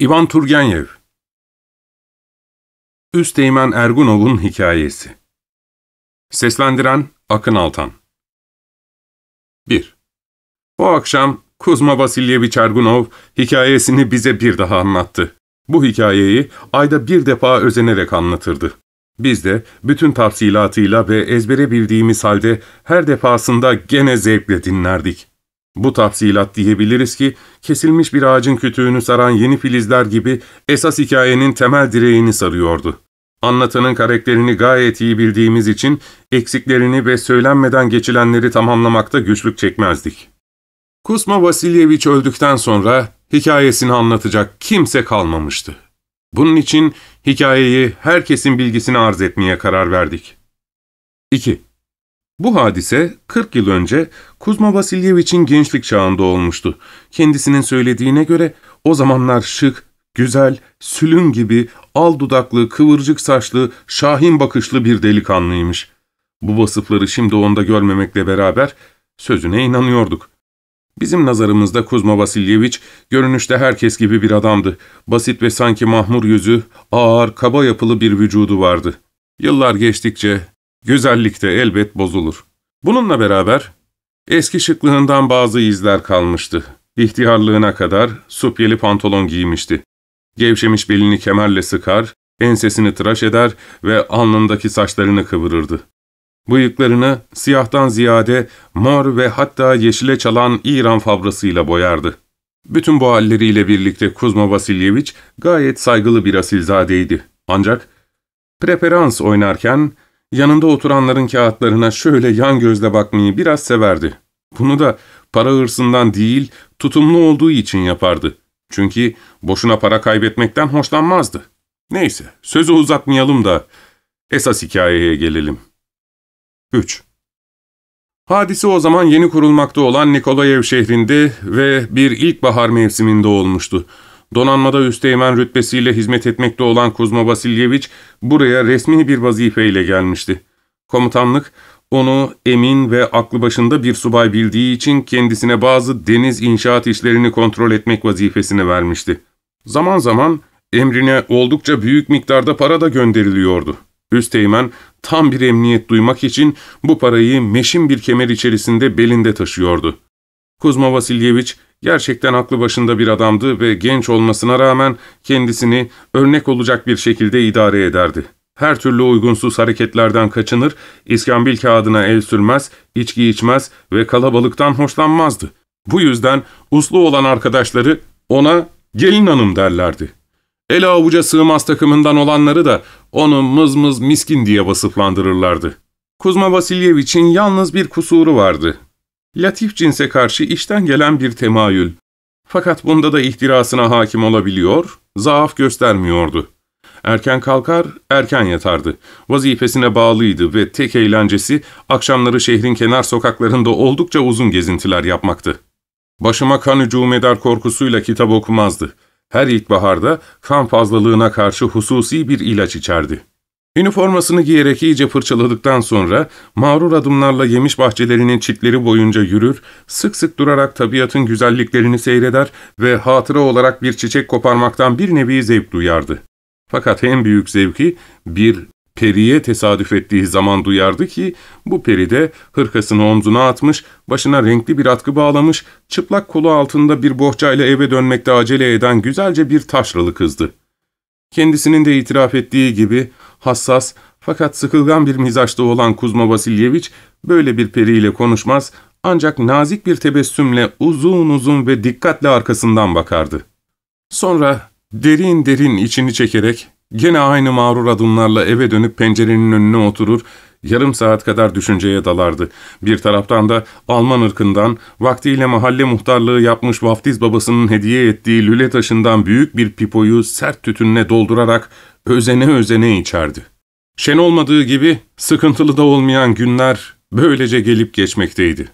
İvan Turgenev Üsteğmen Ergunov'un Hikayesi Seslendiren Akın Altan 1. O akşam Kuzma Vasilyevich Ergunov hikayesini bize bir daha anlattı. Bu hikayeyi ayda bir defa özenerek anlatırdı. Biz de bütün tafsilatıyla ve ezbere bildiğimiz halde her defasında gene zevkle dinlerdik. Bu tafsilat diyebiliriz ki, kesilmiş bir ağacın kütüğünü saran yeni filizler gibi esas hikayenin temel direğini sarıyordu. Anlatanın karakterini gayet iyi bildiğimiz için eksiklerini ve söylenmeden geçilenleri tamamlamakta güçlük çekmezdik. Kusma Vasilyeviç öldükten sonra hikayesini anlatacak kimse kalmamıştı. Bunun için hikayeyi herkesin bilgisine arz etmeye karar verdik. 2. Bu hadise 40 yıl önce Kuzma Vasilyevich'in gençlik çağında olmuştu. Kendisinin söylediğine göre o zamanlar şık, güzel, sülün gibi, al dudaklı, kıvırcık saçlı, şahin bakışlı bir delikanlıymış. Bu vasıfları şimdi onda görmemekle beraber sözüne inanıyorduk. Bizim nazarımızda Kuzma Vasilyeviç, görünüşte herkes gibi bir adamdı. Basit ve sanki mahmur yüzü, ağır, kaba yapılı bir vücudu vardı. Yıllar geçtikçe Güzellikte elbet bozulur. Bununla beraber eski şıklığından bazı izler kalmıştı. İhtiyarlığına kadar supyeli pantolon giymişti. Gevşemiş belini kemerle sıkar, ensesini tıraş eder ve alnındaki saçlarını kıvırırdı. Bıyıklarını siyahtan ziyade mor ve hatta yeşile çalan İran fabrasıyla boyardı. Bütün bu halleriyle birlikte Kuzma Vasilyeviç gayet saygılı bir asilzadeydi. Ancak preferans oynarken yanında oturanların kağıtlarına şöyle yan gözle bakmayı biraz severdi. Bunu da para hırsından değil, tutumlu olduğu için yapardı. Çünkü boşuna para kaybetmekten hoşlanmazdı. Neyse, sözü uzatmayalım da esas hikayeye gelelim. 3. Hadise o zaman yeni kurulmakta olan Nikolayev şehrinde ve bir ilkbahar mevsiminde olmuştu. Donanmada üsteğmen rütbesiyle hizmet etmekte olan Kuzma Vasilyeviç buraya resmi bir vazifeyle gelmişti. Komutanlık onu emin ve aklı başında bir subay bildiği için kendisine bazı deniz inşaat işlerini kontrol etmek vazifesini vermişti. Zaman zaman emrine oldukça büyük miktarda para da gönderiliyordu. Üsteğmen tam bir emniyet duymak için bu parayı meşin bir kemer içerisinde belinde taşıyordu.'' Kuzma Vasilyeviç gerçekten aklı başında bir adamdı ve genç olmasına rağmen kendisini örnek olacak bir şekilde idare ederdi. Her türlü uygunsuz hareketlerden kaçınır, iskambil kağıdına el sürmez, içki içmez ve kalabalıktan hoşlanmazdı. Bu yüzden uslu olan arkadaşları ona gelin hanım derlerdi. El avuca sığmaz takımından olanları da onu mız mız miskin diye vasıflandırırlardı. Kuzma Vasilyeviç'in yalnız bir kusuru vardı latif cinse karşı işten gelen bir temayül. Fakat bunda da ihtirasına hakim olabiliyor, zaaf göstermiyordu. Erken kalkar, erken yatardı. Vazifesine bağlıydı ve tek eğlencesi akşamları şehrin kenar sokaklarında oldukça uzun gezintiler yapmaktı. Başıma kan hücum eder korkusuyla kitap okumazdı. Her ilkbaharda kan fazlalığına karşı hususi bir ilaç içerdi. Üniformasını giyerek iyice fırçaladıktan sonra mağrur adımlarla yemiş bahçelerinin çitleri boyunca yürür, sık sık durarak tabiatın güzelliklerini seyreder ve hatıra olarak bir çiçek koparmaktan bir nevi zevk duyardı. Fakat en büyük zevki bir periye tesadüf ettiği zaman duyardı ki bu peri de hırkasını omzuna atmış, başına renkli bir atkı bağlamış, çıplak kolu altında bir bohçayla eve dönmekte acele eden güzelce bir taşralı kızdı. Kendisinin de itiraf ettiği gibi hassas fakat sıkılgan bir mizaçta olan Kuzma Vasilyeviç böyle bir periyle konuşmaz ancak nazik bir tebessümle uzun uzun ve dikkatle arkasından bakardı. Sonra derin derin içini çekerek Gene aynı mağrur adımlarla eve dönüp pencerenin önüne oturur, yarım saat kadar düşünceye dalardı. Bir taraftan da Alman ırkından, vaktiyle mahalle muhtarlığı yapmış vaftiz babasının hediye ettiği lüle taşından büyük bir pipoyu sert tütünle doldurarak özene özene içerdi. Şen olmadığı gibi sıkıntılı da olmayan günler böylece gelip geçmekteydi.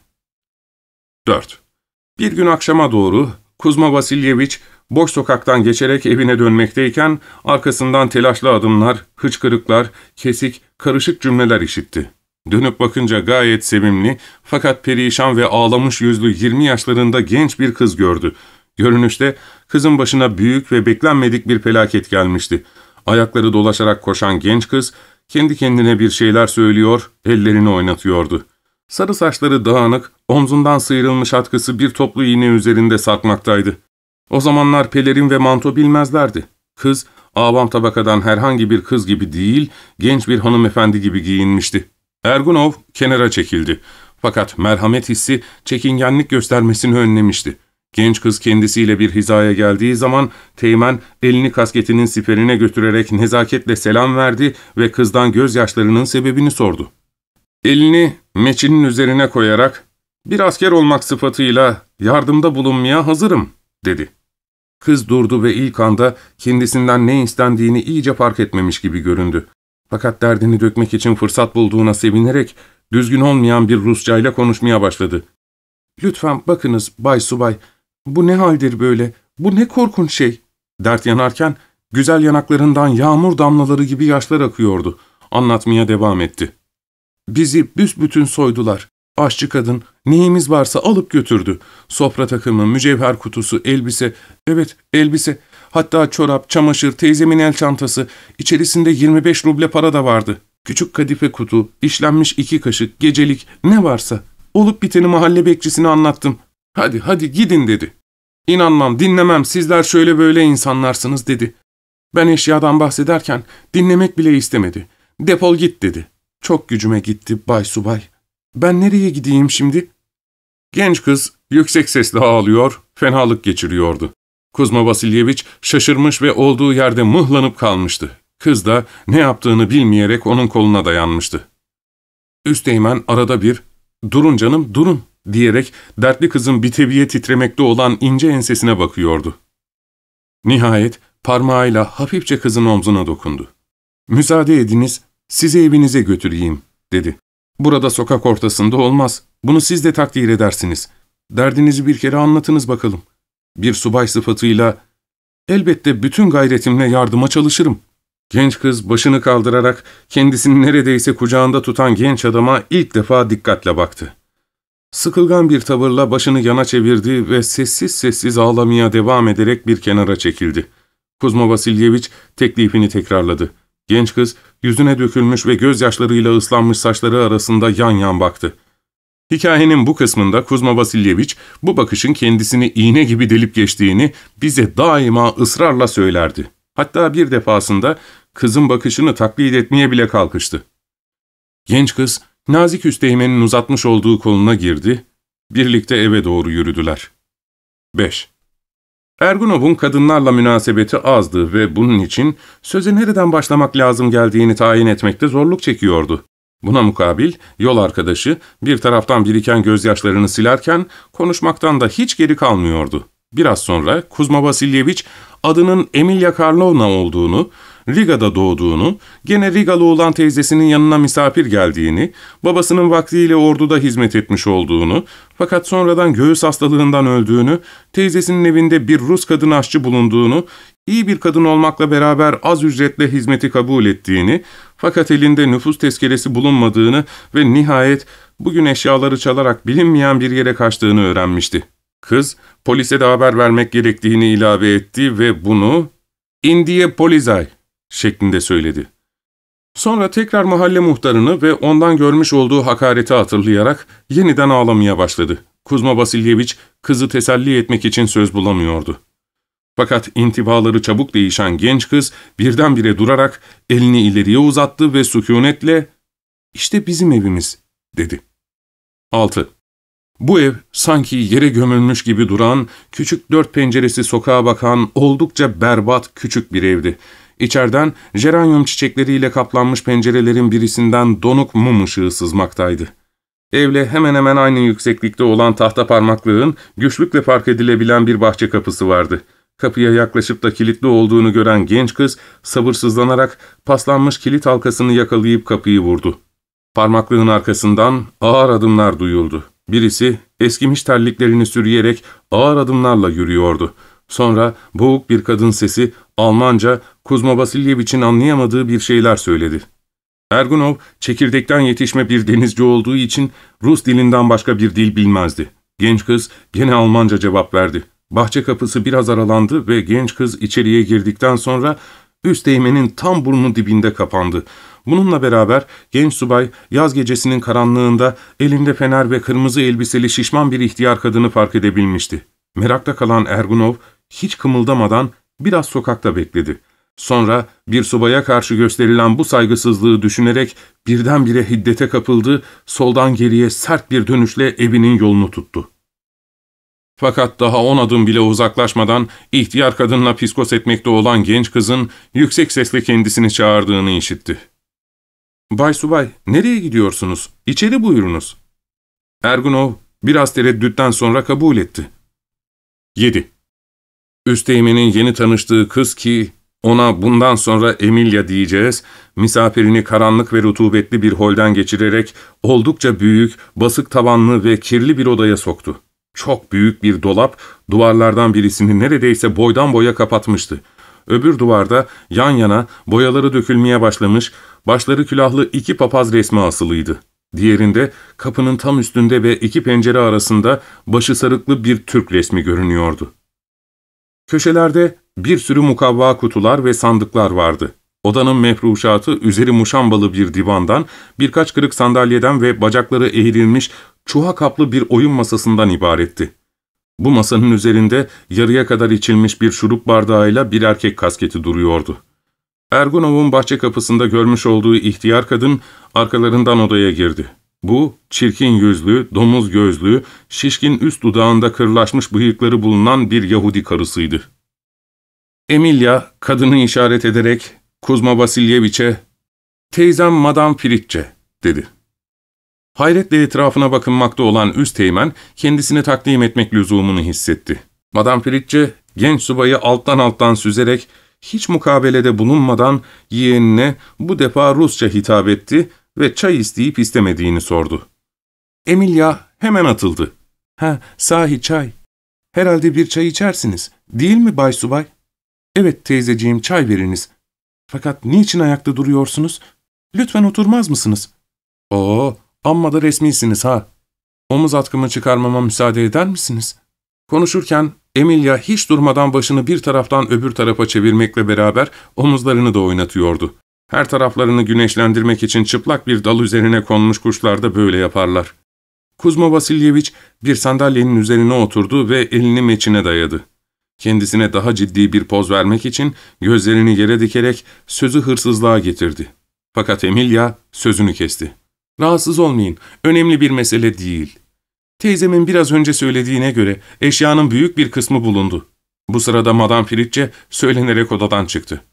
4. Bir gün akşama doğru Kuzma Vasilyeviç Boş sokaktan geçerek evine dönmekteyken arkasından telaşlı adımlar, hıçkırıklar, kesik, karışık cümleler işitti. Dönüp bakınca gayet sevimli fakat perişan ve ağlamış yüzlü 20 yaşlarında genç bir kız gördü. Görünüşte kızın başına büyük ve beklenmedik bir felaket gelmişti. Ayakları dolaşarak koşan genç kız kendi kendine bir şeyler söylüyor, ellerini oynatıyordu. Sarı saçları dağınık, omzundan sıyrılmış atkısı bir toplu iğne üzerinde sarkmaktaydı. O zamanlar pelerin ve manto bilmezlerdi. Kız, avam tabakadan herhangi bir kız gibi değil, genç bir hanımefendi gibi giyinmişti. Ergunov kenara çekildi. Fakat merhamet hissi çekingenlik göstermesini önlemişti. Genç kız kendisiyle bir hizaya geldiği zaman Teğmen elini kasketinin siperine götürerek nezaketle selam verdi ve kızdan gözyaşlarının sebebini sordu. Elini meçinin üzerine koyarak ''Bir asker olmak sıfatıyla yardımda bulunmaya hazırım.'' dedi. Kız durdu ve ilk anda kendisinden ne istendiğini iyice fark etmemiş gibi göründü. Fakat derdini dökmek için fırsat bulduğuna sevinerek düzgün olmayan bir ile konuşmaya başladı. ''Lütfen bakınız Bay Subay, bu ne haldir böyle, bu ne korkunç şey?'' Dert yanarken güzel yanaklarından yağmur damlaları gibi yaşlar akıyordu. Anlatmaya devam etti. ''Bizi büsbütün soydular. Aşçı kadın neyimiz varsa alıp götürdü. Sofra takımı, mücevher kutusu, elbise, evet elbise, hatta çorap, çamaşır, teyzemin el çantası, içerisinde 25 ruble para da vardı. Küçük kadife kutu, işlenmiş iki kaşık, gecelik, ne varsa. Olup biteni mahalle bekçisine anlattım. Hadi hadi gidin dedi. İnanmam, dinlemem, sizler şöyle böyle insanlarsınız dedi. Ben eşyadan bahsederken dinlemek bile istemedi. Depol git dedi. Çok gücüme gitti Bay Subay. Ben nereye gideyim şimdi? Genç kız yüksek sesle ağlıyor, fenalık geçiriyordu. Kuzma Vasilyeviç şaşırmış ve olduğu yerde mıhlanıp kalmıştı. Kız da ne yaptığını bilmeyerek onun koluna dayanmıştı. Üsteğmen arada bir, ''Durun canım, durun.'' diyerek dertli kızın bitebiye titremekte olan ince ensesine bakıyordu. Nihayet parmağıyla hafifçe kızın omzuna dokundu. ''Müsaade ediniz, sizi evinize götüreyim.'' dedi. Burada sokak ortasında olmaz. Bunu siz de takdir edersiniz. Derdinizi bir kere anlatınız bakalım. Bir subay sıfatıyla elbette bütün gayretimle yardıma çalışırım. Genç kız başını kaldırarak kendisini neredeyse kucağında tutan genç adama ilk defa dikkatle baktı. Sıkılgan bir tavırla başını yana çevirdi ve sessiz sessiz ağlamaya devam ederek bir kenara çekildi. Kuzma Vasilyeviç teklifini tekrarladı. Genç kız yüzüne dökülmüş ve gözyaşlarıyla ıslanmış saçları arasında yan yan baktı. Hikayenin bu kısmında Kuzma Vasilyeviç bu bakışın kendisini iğne gibi delip geçtiğini bize daima ısrarla söylerdi. Hatta bir defasında kızın bakışını taklit etmeye bile kalkıştı. Genç kız nazik üsteğmenin uzatmış olduğu koluna girdi, birlikte eve doğru yürüdüler. 5. Ergunov'un kadınlarla münasebeti azdı ve bunun için söze nereden başlamak lazım geldiğini tayin etmekte zorluk çekiyordu. Buna mukabil yol arkadaşı bir taraftan biriken gözyaşlarını silerken konuşmaktan da hiç geri kalmıyordu. Biraz sonra Kuzma Vasilyeviç adının Emilia Karlovna olduğunu, Riga'da doğduğunu, gene Rigalı olan teyzesinin yanına misafir geldiğini, babasının vaktiyle orduda hizmet etmiş olduğunu, fakat sonradan göğüs hastalığından öldüğünü, teyzesinin evinde bir Rus kadın aşçı bulunduğunu, iyi bir kadın olmakla beraber az ücretle hizmeti kabul ettiğini, fakat elinde nüfus tezkeresi bulunmadığını ve nihayet bugün eşyaları çalarak bilinmeyen bir yere kaçtığını öğrenmişti. Kız, polise de haber vermek gerektiğini ilave etti ve bunu ''Indiye Polizay'' şeklinde söyledi. Sonra tekrar mahalle muhtarını ve ondan görmüş olduğu hakareti hatırlayarak yeniden ağlamaya başladı. Kuzma Vasilyeviç kızı teselli etmek için söz bulamıyordu. Fakat intibaları çabuk değişen genç kız birdenbire durarak elini ileriye uzattı ve sükunetle ''İşte bizim evimiz'' dedi. 6. Bu ev sanki yere gömülmüş gibi duran, küçük dört penceresi sokağa bakan oldukça berbat küçük bir evdi. İçeriden jeranyum çiçekleriyle kaplanmış pencerelerin birisinden donuk mum ışığı sızmaktaydı. Evle hemen hemen aynı yükseklikte olan tahta parmaklığın güçlükle fark edilebilen bir bahçe kapısı vardı. Kapıya yaklaşıp da kilitli olduğunu gören genç kız sabırsızlanarak paslanmış kilit halkasını yakalayıp kapıyı vurdu. Parmaklığın arkasından ağır adımlar duyuldu. Birisi eskimiş terliklerini sürüyerek ağır adımlarla yürüyordu. Sonra boğuk bir kadın sesi Almanca Kuzma Vasilyevich'in anlayamadığı bir şeyler söyledi. Ergunov çekirdekten yetişme bir denizci olduğu için Rus dilinden başka bir dil bilmezdi. Genç kız gene Almanca cevap verdi. Bahçe kapısı biraz aralandı ve genç kız içeriye girdikten sonra üst değmenin tam burnu dibinde kapandı. Bununla beraber genç subay yaz gecesinin karanlığında elinde fener ve kırmızı elbiseli şişman bir ihtiyar kadını fark edebilmişti. Merakta kalan Ergunov hiç kımıldamadan biraz sokakta bekledi. Sonra bir subaya karşı gösterilen bu saygısızlığı düşünerek birdenbire hiddete kapıldı, soldan geriye sert bir dönüşle evinin yolunu tuttu. Fakat daha on adım bile uzaklaşmadan ihtiyar kadınla piskos etmekte olan genç kızın yüksek sesle kendisini çağırdığını işitti. ''Bay Subay, nereye gidiyorsunuz? İçeri buyurunuz.'' Ergunov biraz tereddütten sonra kabul etti. 7. Üsteğmenin yeni tanıştığı kız ki ona bundan sonra Emilia diyeceğiz, misafirini karanlık ve rutubetli bir holden geçirerek oldukça büyük, basık tavanlı ve kirli bir odaya soktu. Çok büyük bir dolap duvarlardan birisini neredeyse boydan boya kapatmıştı. Öbür duvarda yan yana boyaları dökülmeye başlamış, başları külahlı iki papaz resmi asılıydı. Diğerinde kapının tam üstünde ve iki pencere arasında başı sarıklı bir Türk resmi görünüyordu. Köşelerde bir sürü mukavva kutular ve sandıklar vardı. Odanın mehruşatı üzeri muşambalı bir divandan, birkaç kırık sandalyeden ve bacakları eğrilmiş çuha kaplı bir oyun masasından ibaretti. Bu masanın üzerinde yarıya kadar içilmiş bir şurup bardağıyla bir erkek kasketi duruyordu. Ergunov'un bahçe kapısında görmüş olduğu ihtiyar kadın arkalarından odaya girdi. Bu, çirkin yüzlü, domuz gözlü, şişkin üst dudağında kırlaşmış bıyıkları bulunan bir Yahudi karısıydı. Emilia kadını işaret ederek Kuzma Vasilyeviç'e, ''Teyzem Madame Fritçe'' dedi. Hayretle etrafına bakınmakta olan üst teğmen, kendisini takdim etmek lüzumunu hissetti. Madame Fritçe, genç subayı alttan alttan süzerek, hiç mukabelede bulunmadan yeğenine bu defa Rusça hitap etti ve çay isteyip istemediğini sordu. Emilia hemen atıldı. ''Ha, sahi çay. Herhalde bir çay içersiniz, değil mi Bay Subay?'' ''Evet teyzeciğim, çay veriniz. Fakat niçin ayakta duruyorsunuz? Lütfen oturmaz mısınız?'' ''Oo, amma da resmisiniz ha. Omuz atkımı çıkarmama müsaade eder misiniz?'' Konuşurken Emilia hiç durmadan başını bir taraftan öbür tarafa çevirmekle beraber omuzlarını da oynatıyordu. Her taraflarını güneşlendirmek için çıplak bir dal üzerine konmuş kuşlar da böyle yaparlar. Kuzma Vasilyeviç bir sandalyenin üzerine oturdu ve elini meçine dayadı. Kendisine daha ciddi bir poz vermek için gözlerini yere dikerek sözü hırsızlığa getirdi. Fakat Emilia sözünü kesti. ''Rahatsız olmayın, önemli bir mesele değil.'' Teyzemin biraz önce söylediğine göre eşyanın büyük bir kısmı bulundu. Bu sırada Madame Fritçe söylenerek odadan çıktı.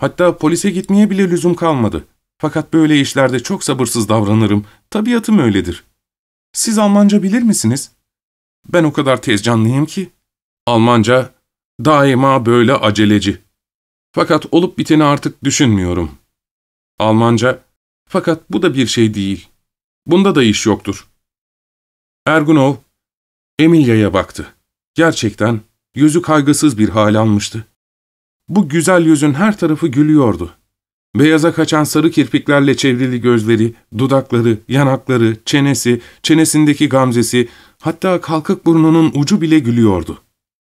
Hatta polise gitmeye bile lüzum kalmadı. Fakat böyle işlerde çok sabırsız davranırım. Tabiatım öyledir. Siz Almanca bilir misiniz? Ben o kadar tez canlıyım ki. Almanca daima böyle aceleci. Fakat olup biteni artık düşünmüyorum. Almanca, fakat bu da bir şey değil. Bunda da iş yoktur. Ergunov, Emilia'ya baktı. Gerçekten yüzü kaygısız bir hal almıştı. Bu güzel yüzün her tarafı gülüyordu. Beyaza kaçan sarı kirpiklerle çevrili gözleri, dudakları, yanakları, çenesi, çenesindeki gamzesi, hatta kalkık burnunun ucu bile gülüyordu.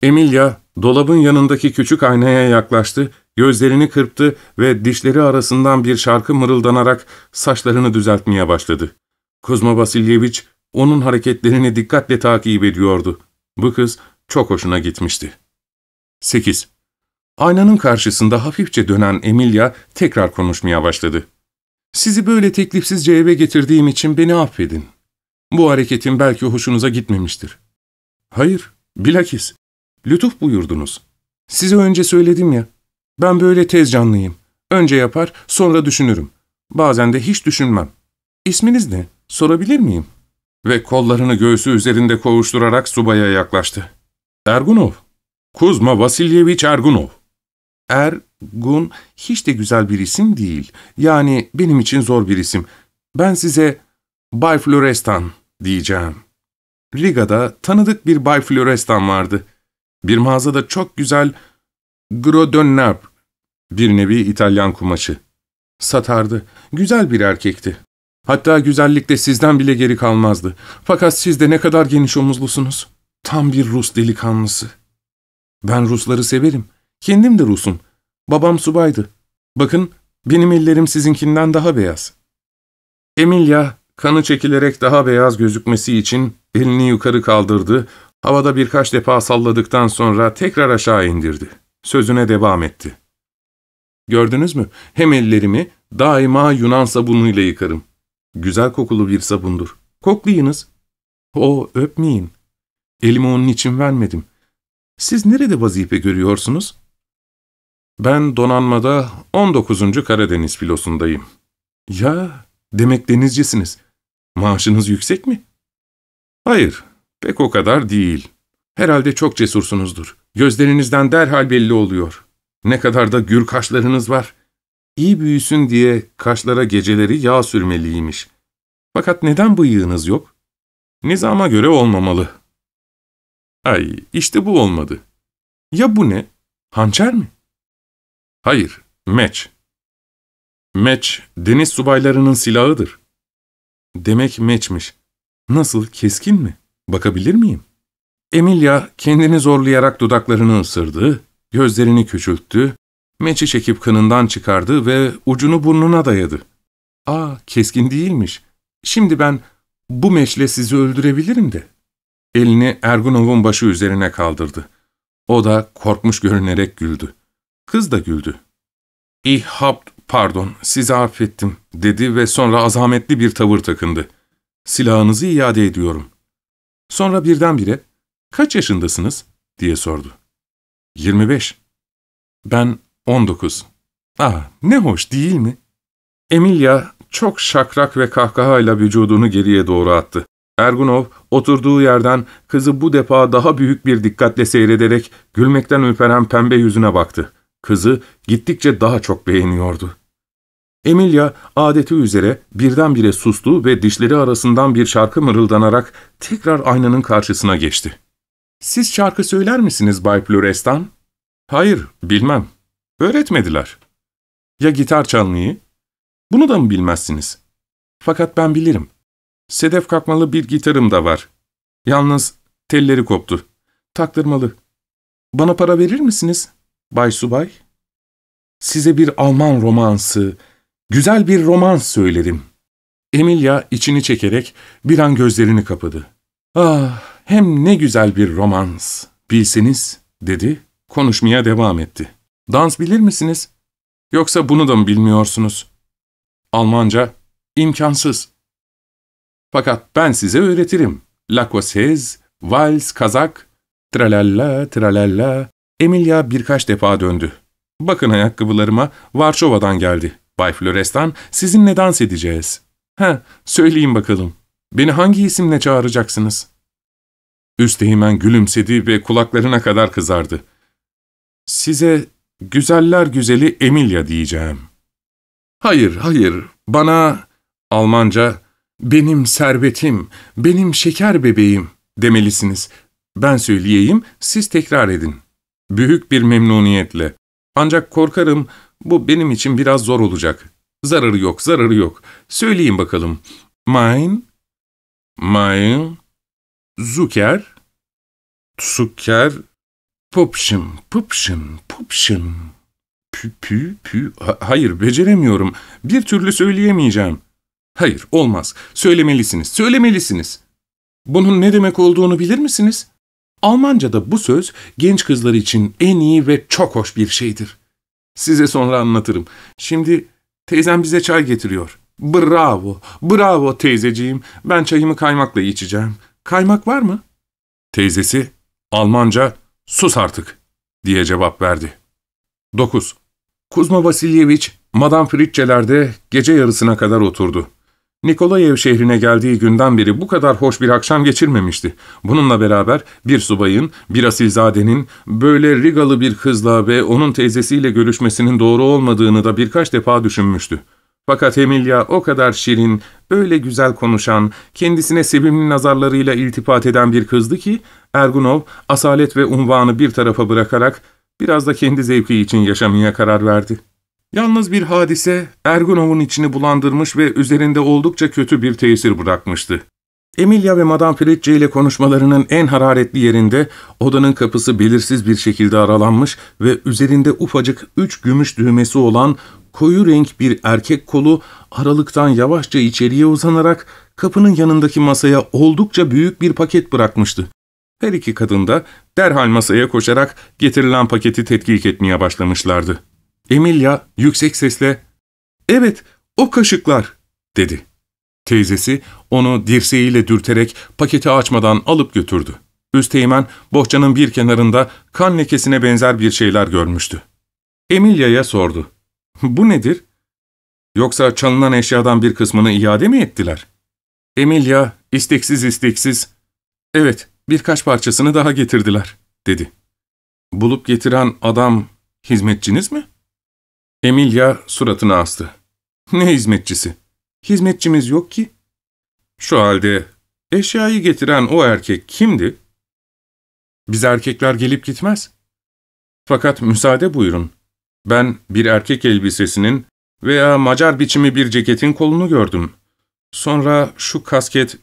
Emilia, dolabın yanındaki küçük aynaya yaklaştı, gözlerini kırptı ve dişleri arasından bir şarkı mırıldanarak saçlarını düzeltmeye başladı. Kuzma Vasilyeviç, onun hareketlerini dikkatle takip ediyordu. Bu kız çok hoşuna gitmişti. 8. Aynanın karşısında hafifçe dönen Emilia tekrar konuşmaya başladı. ''Sizi böyle teklifsizce eve getirdiğim için beni affedin. Bu hareketin belki hoşunuza gitmemiştir.'' ''Hayır, bilakis. Lütuf buyurdunuz. Size önce söyledim ya. Ben böyle tez canlıyım. Önce yapar, sonra düşünürüm. Bazen de hiç düşünmem. İsminiz ne? Sorabilir miyim?'' Ve kollarını göğsü üzerinde kovuşturarak subaya yaklaştı. ''Ergunov, Kuzma Vasilyevich Ergunov.'' Ergun hiç de güzel bir isim değil. Yani benim için zor bir isim. Ben size Bay Florestan diyeceğim. Riga'da tanıdık bir Bay Florestan vardı. Bir mağazada çok güzel Grodönner, bir nevi İtalyan kumaşı. Satardı. Güzel bir erkekti. Hatta güzellikte sizden bile geri kalmazdı. Fakat siz de ne kadar geniş omuzlusunuz. Tam bir Rus delikanlısı. Ben Rusları severim. Kendim de Rus'um. Babam subaydı. Bakın benim ellerim sizinkinden daha beyaz. Emilia kanı çekilerek daha beyaz gözükmesi için elini yukarı kaldırdı, havada birkaç defa salladıktan sonra tekrar aşağı indirdi. Sözüne devam etti. Gördünüz mü? Hem ellerimi daima Yunan sabunuyla yıkarım. Güzel kokulu bir sabundur. Koklayınız. O öpmeyin. Elimi onun için vermedim. Siz nerede vazife görüyorsunuz? Ben donanmada 19. Karadeniz filosundayım. Ya, demek denizcisiniz. Maaşınız yüksek mi? Hayır, pek o kadar değil. Herhalde çok cesursunuzdur. Gözlerinizden derhal belli oluyor. Ne kadar da gür kaşlarınız var. İyi büyüsün diye kaşlara geceleri yağ sürmeliymiş. Fakat neden bıyığınız yok? Nizama göre olmamalı. Ay, işte bu olmadı. Ya bu ne? Hançer mi?'' Hayır, meç. Meç, deniz subaylarının silahıdır. Demek meçmiş. Nasıl, keskin mi? Bakabilir miyim? Emilia kendini zorlayarak dudaklarını ısırdı, gözlerini küçülttü, meçi çekip kınından çıkardı ve ucunu burnuna dayadı. ''Aa, keskin değilmiş. Şimdi ben bu meçle sizi öldürebilirim de.'' Elini Ergunov'un başı üzerine kaldırdı. O da korkmuş görünerek güldü. Kız da güldü. İhhab, pardon, sizi affettim dedi ve sonra azametli bir tavır takındı. Silahınızı iade ediyorum. Sonra birdenbire, kaç yaşındasınız diye sordu. 25. Ben 19. Ah ne hoş değil mi? Emilia çok şakrak ve kahkahayla vücudunu geriye doğru attı. Ergunov oturduğu yerden kızı bu defa daha büyük bir dikkatle seyrederek gülmekten ürperen pembe yüzüne baktı. Kızı gittikçe daha çok beğeniyordu. Emilia adeti üzere birdenbire sustu ve dişleri arasından bir şarkı mırıldanarak tekrar aynanın karşısına geçti. ''Siz şarkı söyler misiniz Bay Plurestan?'' ''Hayır, bilmem. Öğretmediler.'' ''Ya gitar çalmayı?'' ''Bunu da mı bilmezsiniz?'' ''Fakat ben bilirim. Sedef kakmalı bir gitarım da var. Yalnız telleri koptu. Taktırmalı. Bana para verir misiniz?'' Bay Subay, size bir Alman romansı, güzel bir romans söylerim. Emilia içini çekerek bir an gözlerini kapadı. Ah, hem ne güzel bir romans, bilseniz, dedi, konuşmaya devam etti. Dans bilir misiniz? Yoksa bunu da mı bilmiyorsunuz? Almanca, imkansız. Fakat ben size öğretirim. Lakosez, vals, kazak, tralalla, tralalla, Emilia birkaç defa döndü. ''Bakın ayakkabılarıma, Varşova'dan geldi. Bay Florestan, sizinle dans edeceğiz.'' ''Ha, söyleyin bakalım. Beni hangi isimle çağıracaksınız?'' Üsteğmen gülümsedi ve kulaklarına kadar kızardı. ''Size güzeller güzeli Emilia diyeceğim.'' ''Hayır, hayır. Bana...'' Almanca benim servetim, benim şeker bebeğim demelisiniz. Ben söyleyeyim, siz tekrar edin. Büyük bir memnuniyetle. Ancak korkarım bu benim için biraz zor olacak. Zararı yok, zararı yok. Söyleyin bakalım. Mein, mein, Zucker, Zucker, Pupşın, pupşın, pupşın. Pü pü pü. Ha, hayır, beceremiyorum. Bir türlü söyleyemeyeceğim. Hayır, olmaz. Söylemelisiniz, söylemelisiniz. Bunun ne demek olduğunu bilir misiniz? Almanca'da bu söz genç kızlar için en iyi ve çok hoş bir şeydir. Size sonra anlatırım. Şimdi teyzem bize çay getiriyor. Bravo, bravo teyzeciğim. Ben çayımı kaymakla içeceğim. Kaymak var mı? Teyzesi Almanca sus artık diye cevap verdi. 9. Kuzma Vasilyeviç, Madame Fritçeler'de gece yarısına kadar oturdu. Nikolayev şehrine geldiği günden beri bu kadar hoş bir akşam geçirmemişti. Bununla beraber bir subayın, bir asilzadenin böyle Rigalı bir kızla ve onun teyzesiyle görüşmesinin doğru olmadığını da birkaç defa düşünmüştü. Fakat Emilia o kadar şirin, öyle güzel konuşan, kendisine sevimli nazarlarıyla iltifat eden bir kızdı ki, Ergunov asalet ve unvanı bir tarafa bırakarak biraz da kendi zevki için yaşamaya karar verdi.'' Yalnız bir hadise Ergunov'un içini bulandırmış ve üzerinde oldukça kötü bir tesir bırakmıştı. Emilia ve Madame Fritze ile konuşmalarının en hararetli yerinde odanın kapısı belirsiz bir şekilde aralanmış ve üzerinde ufacık üç gümüş düğmesi olan koyu renk bir erkek kolu aralıktan yavaşça içeriye uzanarak kapının yanındaki masaya oldukça büyük bir paket bırakmıştı. Her iki kadın da derhal masaya koşarak getirilen paketi tetkik etmeye başlamışlardı. Emilia yüksek sesle ''Evet, o kaşıklar'' dedi. Teyzesi onu dirseğiyle dürterek paketi açmadan alıp götürdü. Üsteğmen bohçanın bir kenarında kan lekesine benzer bir şeyler görmüştü. Emilia'ya sordu. ''Bu nedir? Yoksa çalınan eşyadan bir kısmını iade mi ettiler?'' Emilia isteksiz isteksiz ''Evet, birkaç parçasını daha getirdiler.'' dedi. ''Bulup getiren adam hizmetçiniz mi?'' Emilia suratını astı. ''Ne hizmetçisi? Hizmetçimiz yok ki.'' ''Şu halde eşyayı getiren o erkek kimdi?'' ''Biz erkekler gelip gitmez. Fakat müsaade buyurun. Ben bir erkek elbisesinin veya Macar biçimi bir ceketin kolunu gördüm. Sonra şu kasket...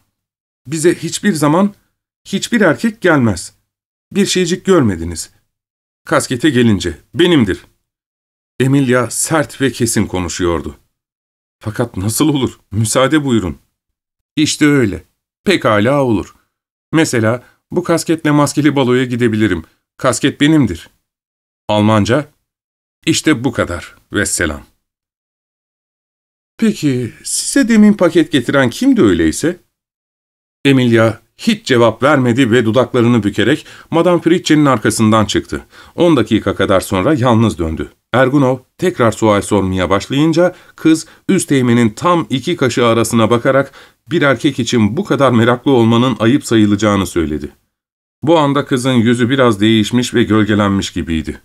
Bize hiçbir zaman hiçbir erkek gelmez. Bir şeycik görmediniz. Kaskete gelince benimdir.'' Emilia sert ve kesin konuşuyordu. Fakat nasıl olur? Müsaade buyurun. İşte öyle. Pekala olur. Mesela bu kasketle maskeli baloya gidebilirim. Kasket benimdir. Almanca? İşte bu kadar. Vesselam. Peki size demin paket getiren kimdi öyleyse? Emilia hiç cevap vermedi ve dudaklarını bükerek Madame Fritche'nin arkasından çıktı. On dakika kadar sonra yalnız döndü. Ergunov tekrar sual sormaya başlayınca kız üst eğmenin tam iki kaşı arasına bakarak bir erkek için bu kadar meraklı olmanın ayıp sayılacağını söyledi. Bu anda kızın yüzü biraz değişmiş ve gölgelenmiş gibiydi.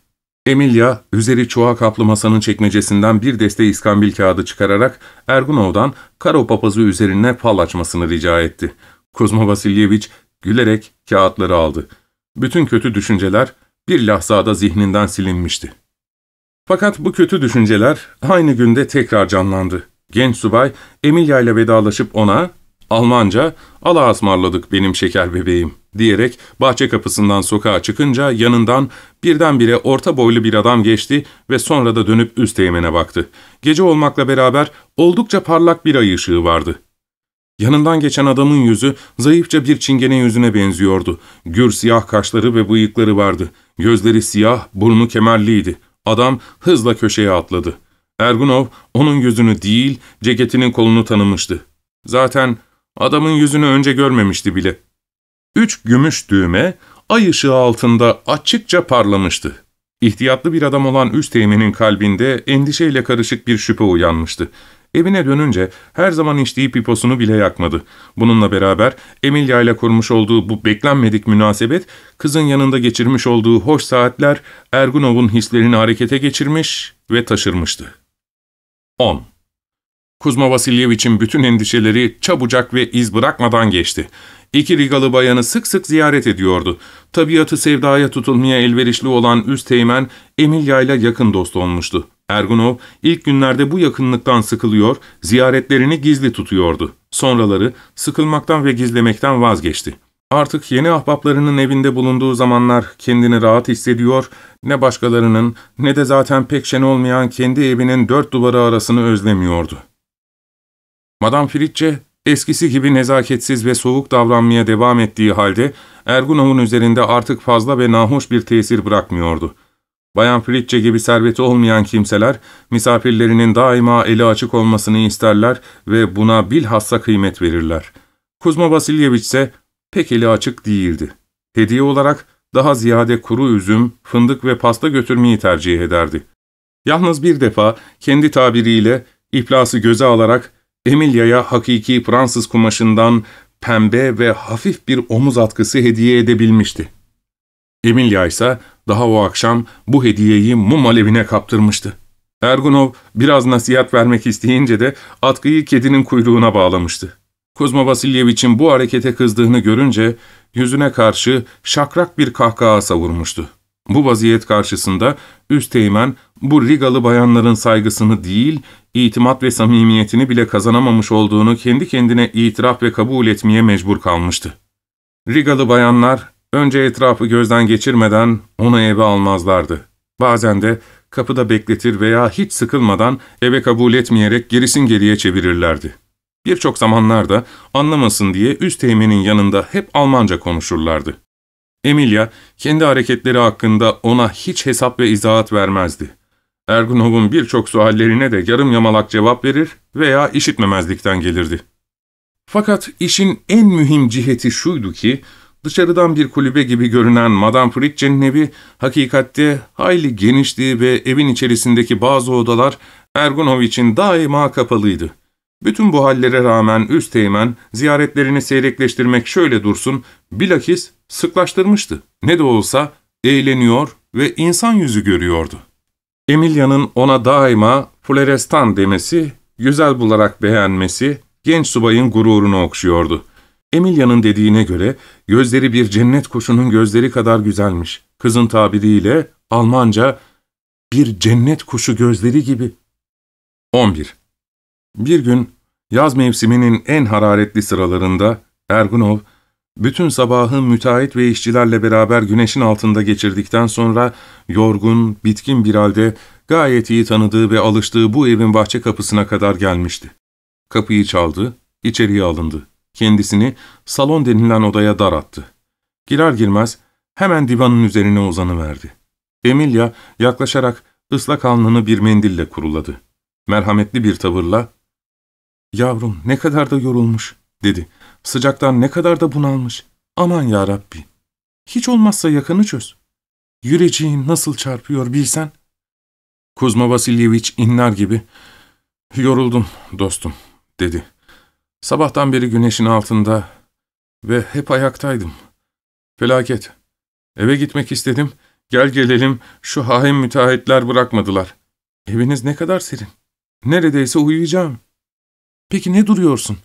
Emilia üzeri çuha kaplı masanın çekmecesinden bir deste iskambil kağıdı çıkararak Ergunov'dan karo papazı üzerine fal açmasını rica etti. Kuzma Vasilyeviç gülerek kağıtları aldı. Bütün kötü düşünceler bir lahzada zihninden silinmişti. Fakat bu kötü düşünceler aynı günde tekrar canlandı. Genç subay Emilia ile vedalaşıp ona ''Almanca, ala asmarladık benim şeker bebeğim.'' diyerek bahçe kapısından sokağa çıkınca yanından birdenbire orta boylu bir adam geçti ve sonra da dönüp üst teğmene baktı. Gece olmakla beraber oldukça parlak bir ay ışığı vardı. Yanından geçen adamın yüzü zayıfça bir çingene yüzüne benziyordu. Gür siyah kaşları ve bıyıkları vardı. Gözleri siyah, burnu kemerliydi. Adam hızla köşeye atladı. Ergunov onun yüzünü değil, ceketinin kolunu tanımıştı. Zaten adamın yüzünü önce görmemişti bile. Üç gümüş düğme ay ışığı altında açıkça parlamıştı. İhtiyatlı bir adam olan Üsteğmen'in kalbinde endişeyle karışık bir şüphe uyanmıştı. Evine dönünce her zaman içtiği piposunu bile yakmadı. Bununla beraber Emilia ile kurmuş olduğu bu beklenmedik münasebet, kızın yanında geçirmiş olduğu hoş saatler Ergunov'un hislerini harekete geçirmiş ve taşırmıştı. 10. Kuzma Vasilyevich'in bütün endişeleri çabucak ve iz bırakmadan geçti. İki Rigalı bayanı sık sık ziyaret ediyordu. Tabiatı sevdaya tutulmaya elverişli olan üst teğmen Emilia ile yakın dost olmuştu. Ergunov ilk günlerde bu yakınlıktan sıkılıyor, ziyaretlerini gizli tutuyordu. Sonraları sıkılmaktan ve gizlemekten vazgeçti. Artık yeni ahbaplarının evinde bulunduğu zamanlar kendini rahat hissediyor, ne başkalarının ne de zaten pek şen olmayan kendi evinin dört duvarı arasını özlemiyordu. Madame Fritçe eskisi gibi nezaketsiz ve soğuk davranmaya devam ettiği halde Ergunov'un üzerinde artık fazla ve nahoş bir tesir bırakmıyordu. Bayan Fritçe gibi serveti olmayan kimseler, misafirlerinin daima eli açık olmasını isterler ve buna bilhassa kıymet verirler. Kuzma Vasilyeviç ise pek eli açık değildi. Hediye olarak daha ziyade kuru üzüm, fındık ve pasta götürmeyi tercih ederdi. Yalnız bir defa kendi tabiriyle iflası göze alarak Emilia'ya hakiki Fransız kumaşından pembe ve hafif bir omuz atkısı hediye edebilmişti. Emilia ise daha o akşam bu hediyeyi mum alevine kaptırmıştı. Ergunov biraz nasihat vermek isteyince de atkıyı kedinin kuyruğuna bağlamıştı. Kuzma Vasilyevich'in bu harekete kızdığını görünce yüzüne karşı şakrak bir kahkaha savurmuştu. Bu vaziyet karşısında Üsteğmen bu Rigalı bayanların saygısını değil, itimat ve samimiyetini bile kazanamamış olduğunu kendi kendine itiraf ve kabul etmeye mecbur kalmıştı. Rigalı bayanlar Önce etrafı gözden geçirmeden onu eve almazlardı. Bazen de kapıda bekletir veya hiç sıkılmadan eve kabul etmeyerek gerisin geriye çevirirlerdi. Birçok zamanlarda anlamasın diye üst teğmenin yanında hep Almanca konuşurlardı. Emilia kendi hareketleri hakkında ona hiç hesap ve izahat vermezdi. Ergunov'un birçok suallerine de yarım yamalak cevap verir veya işitmemezlikten gelirdi. Fakat işin en mühim ciheti şuydu ki, Dışarıdan bir kulübe gibi görünen Madame Fritzen'in evi hakikatte hayli genişti ve evin içerisindeki bazı odalar Ergunovic'in daima kapalıydı. Bütün bu hallere rağmen Üsteğmen ziyaretlerini seyrekleştirmek şöyle dursun, bilakis sıklaştırmıştı. Ne de olsa eğleniyor ve insan yüzü görüyordu. Emilia'nın ona daima Florestan demesi, güzel bularak beğenmesi genç subayın gururunu okşuyordu.'' Emilia'nın dediğine göre gözleri bir cennet kuşunun gözleri kadar güzelmiş. Kızın tabiriyle Almanca bir cennet kuşu gözleri gibi. 11. Bir gün yaz mevsiminin en hararetli sıralarında Ergunov, bütün sabahı müteahhit ve işçilerle beraber güneşin altında geçirdikten sonra yorgun, bitkin bir halde gayet iyi tanıdığı ve alıştığı bu evin bahçe kapısına kadar gelmişti. Kapıyı çaldı, içeriye alındı. Kendisini salon denilen odaya dar attı. Girer girmez hemen divanın üzerine uzanıverdi. Emilia yaklaşarak ıslak alnını bir mendille kuruladı. Merhametli bir tavırla ''Yavrum ne kadar da yorulmuş.'' dedi. ''Sıcaktan ne kadar da bunalmış. Aman ya Rabbi. Hiç olmazsa yakını çöz. Yüreceğin nasıl çarpıyor bilsen.'' Kuzma Vasilyeviç inler gibi ''Yoruldum dostum.'' dedi. Sabahtan beri güneşin altında ve hep ayaktaydım. Felaket. Eve gitmek istedim. Gel gelelim şu hain müteahhitler bırakmadılar. Eviniz ne kadar serin. Neredeyse uyuyacağım. Peki ne duruyorsun?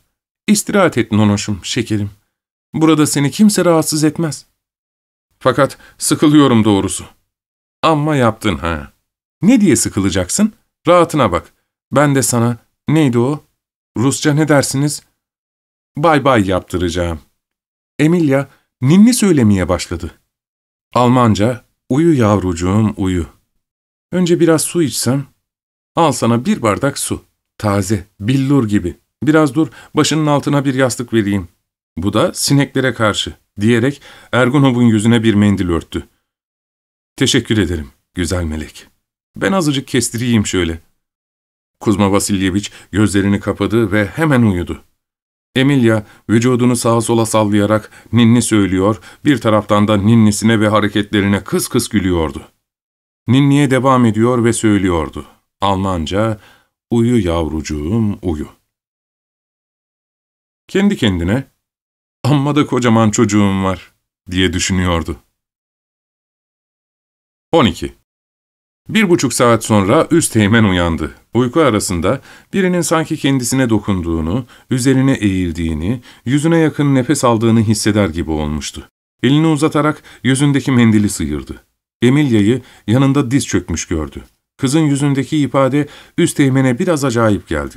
İstirahat et nonoşum, şekerim. Burada seni kimse rahatsız etmez. Fakat sıkılıyorum doğrusu. Amma yaptın ha. Ne diye sıkılacaksın? Rahatına bak. Ben de sana, neydi o? Rusça ne dersiniz? Bay bay yaptıracağım. Emilia ninni söylemeye başladı. Almanca, uyu yavrucuğum uyu. Önce biraz su içsem, al sana bir bardak su. Taze, billur gibi. Biraz dur, başının altına bir yastık vereyim. Bu da sineklere karşı, diyerek Ergunov'un yüzüne bir mendil örttü. Teşekkür ederim, güzel melek. Ben azıcık kestireyim şöyle. Kuzma Vasilyeviç gözlerini kapadı ve hemen uyudu. Emilia vücudunu sağa sola sallayarak ninni söylüyor, bir taraftan da ninnisine ve hareketlerine kıs kıs gülüyordu. Ninniye devam ediyor ve söylüyordu. Almanca, uyu yavrucuğum uyu. Kendi kendine, amma da kocaman çocuğum var diye düşünüyordu. 12. Bir buçuk saat sonra üst teğmen uyandı. Uyku arasında birinin sanki kendisine dokunduğunu, üzerine eğildiğini, yüzüne yakın nefes aldığını hisseder gibi olmuştu. Elini uzatarak yüzündeki mendili sıyırdı. Emilia'yı yanında diz çökmüş gördü. Kızın yüzündeki ifade üst teğmene biraz acayip geldi.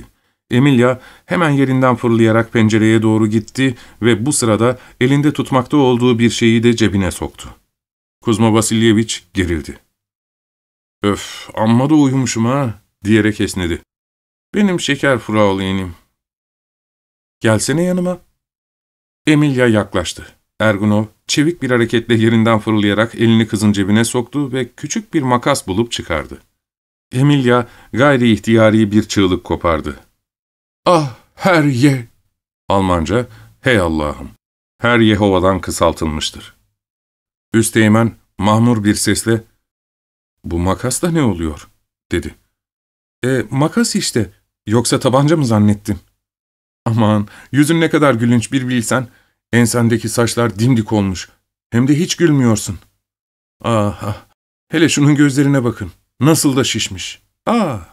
Emilia hemen yerinden fırlayarak pencereye doğru gitti ve bu sırada elinde tutmakta olduğu bir şeyi de cebine soktu. Kuzma Vasilyeviç gerildi. ''Öf, amma da uyumuşum ha.'' diyerek esnedi. Benim şeker frauleyinim. Gelsene yanıma. Emilia yaklaştı. Ergunov çevik bir hareketle yerinden fırlayarak elini kızın cebine soktu ve küçük bir makas bulup çıkardı. Emilia gayri ihtiyari bir çığlık kopardı. Ah her ye! Almanca hey Allah'ım. Her Yehova'dan kısaltılmıştır. Üsteğmen mahmur bir sesle ''Bu makas da ne oluyor?'' dedi. E, makas işte. Yoksa tabanca mı zannettin? Aman, yüzün ne kadar gülünç bir bilsen. Ensendeki saçlar dimdik olmuş. Hem de hiç gülmüyorsun. Aha, hele şunun gözlerine bakın. Nasıl da şişmiş. Aa. Ah!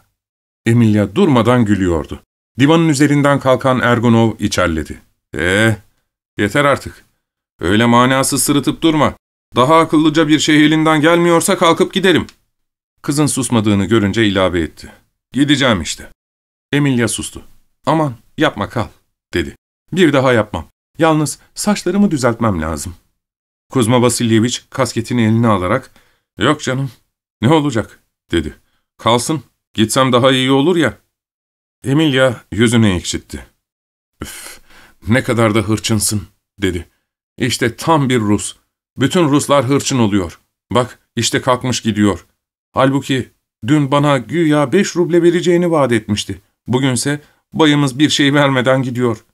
Emilia durmadan gülüyordu. Divanın üzerinden kalkan Ergonov içerledi. Eh, yeter artık. Öyle manasız sırıtıp durma. Daha akıllıca bir şey elinden gelmiyorsa kalkıp giderim. Kızın susmadığını görünce ilave etti. Gideceğim işte. Emilia sustu. Aman yapma kal dedi. Bir daha yapmam. Yalnız saçlarımı düzeltmem lazım. Kuzma Vasilyeviç kasketini eline alarak ''Yok canım, ne olacak?'' dedi. ''Kalsın, gitsem daha iyi olur ya.'' Emilia yüzüne ekşitti. ''Üf, ne kadar da hırçınsın.'' dedi. ''İşte tam bir Rus. Bütün Ruslar hırçın oluyor. Bak, işte kalkmış gidiyor. Halbuki Dün bana güya beş ruble vereceğini vaat etmişti. Bugünse bayımız bir şey vermeden gidiyor.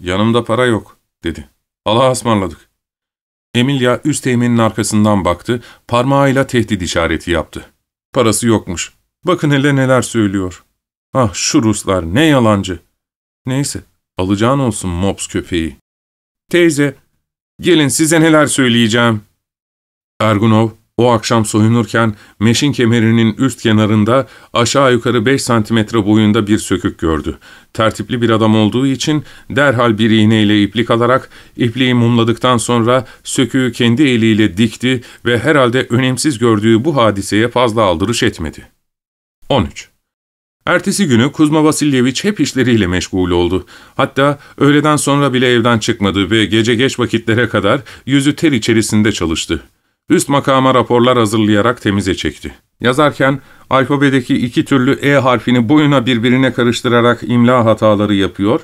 Yanımda para yok, dedi. Allah'a ısmarladık. Emilia üst teğmenin arkasından baktı, parmağıyla tehdit işareti yaptı. Parası yokmuş. Bakın hele neler söylüyor. Ah şu Ruslar ne yalancı. Neyse, alacağın olsun mops köpeği. Teyze, gelin size neler söyleyeceğim. Ergunov, o akşam soyunurken meşin kemerinin üst kenarında aşağı yukarı 5 santimetre boyunda bir sökük gördü. Tertipli bir adam olduğu için derhal bir iğneyle iplik alarak ipliği mumladıktan sonra söküğü kendi eliyle dikti ve herhalde önemsiz gördüğü bu hadiseye fazla aldırış etmedi. 13. Ertesi günü Kuzma Vasilyeviç hep işleriyle meşgul oldu. Hatta öğleden sonra bile evden çıkmadı ve gece geç vakitlere kadar yüzü ter içerisinde çalıştı. Üst makama raporlar hazırlayarak temize çekti. Yazarken alfabedeki iki türlü E harfini boyuna birbirine karıştırarak imla hataları yapıyor,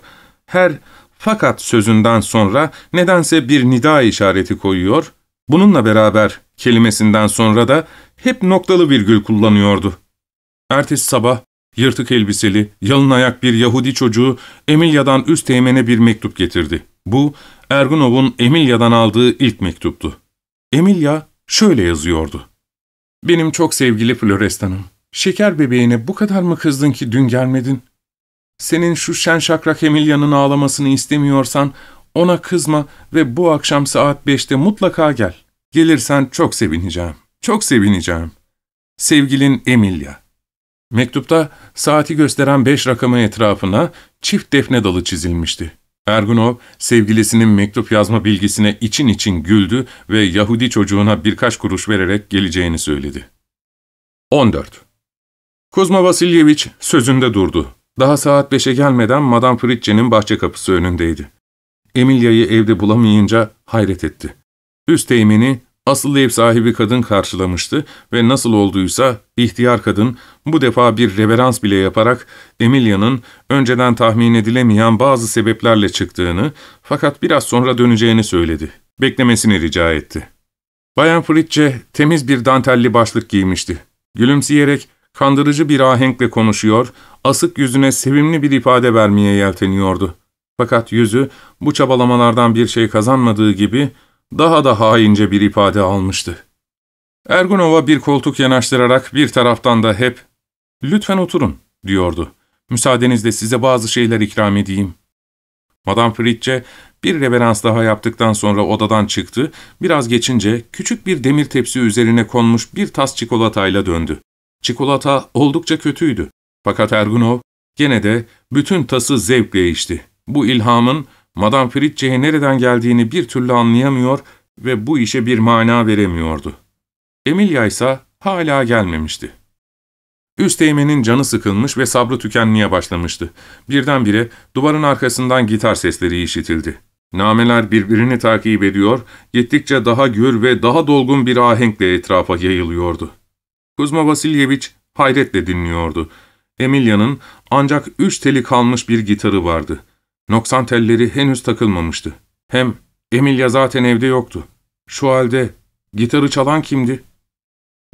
her fakat sözünden sonra nedense bir nida işareti koyuyor, bununla beraber kelimesinden sonra da hep noktalı virgül kullanıyordu. Ertesi sabah yırtık elbiseli, yalın ayak bir Yahudi çocuğu Emilia'dan üst teğmene bir mektup getirdi. Bu, Ergunov'un Emilia'dan aldığı ilk mektuptu. Emilia şöyle yazıyordu. Benim çok sevgili Florestan'ım, şeker bebeğine bu kadar mı kızdın ki dün gelmedin? Senin şu şen şakrak Emilia'nın ağlamasını istemiyorsan ona kızma ve bu akşam saat beşte mutlaka gel. Gelirsen çok sevineceğim, çok sevineceğim. Sevgilin Emilia. Mektupta saati gösteren beş rakamı etrafına çift defne dalı çizilmişti. Ergunov, sevgilisinin mektup yazma bilgisine için için güldü ve Yahudi çocuğuna birkaç kuruş vererek geleceğini söyledi. 14. Kuzma Vasilyeviç sözünde durdu. Daha saat beşe gelmeden Madame Fritche'nin bahçe kapısı önündeydi. Emilya'yı evde bulamayınca hayret etti. Üst teğmeni Asıl ev sahibi kadın karşılamıştı ve nasıl olduysa ihtiyar kadın bu defa bir reverans bile yaparak Emilia'nın önceden tahmin edilemeyen bazı sebeplerle çıktığını fakat biraz sonra döneceğini söyledi. Beklemesini rica etti. Bayan Fritze temiz bir dantelli başlık giymişti. Gülümseyerek kandırıcı bir ahenkle konuşuyor, asık yüzüne sevimli bir ifade vermeye yelteniyordu. Fakat yüzü bu çabalamalardan bir şey kazanmadığı gibi daha da haince bir ifade almıştı. Ergunov'a bir koltuk yanaştırarak bir taraftan da hep ''Lütfen oturun'' diyordu. ''Müsaadenizle size bazı şeyler ikram edeyim.'' Madame Fritçe bir reverans daha yaptıktan sonra odadan çıktı, biraz geçince küçük bir demir tepsi üzerine konmuş bir tas çikolatayla döndü. Çikolata oldukça kötüydü. Fakat Ergunov gene de bütün tası zevkle içti. Bu ilhamın Madame Fritche'ye nereden geldiğini bir türlü anlayamıyor ve bu işe bir mana veremiyordu. Emilia ise hala gelmemişti. Üsteğmen'in canı sıkılmış ve sabrı tükenmeye başlamıştı. Birdenbire duvarın arkasından gitar sesleri işitildi. Nameler birbirini takip ediyor, gittikçe daha gür ve daha dolgun bir ahenkle etrafa yayılıyordu. Kuzma Vasilyeviç hayretle dinliyordu. Emilia'nın ancak üç teli kalmış bir gitarı vardı.'' Noksan telleri henüz takılmamıştı. Hem Emilia zaten evde yoktu. Şu halde gitarı çalan kimdi?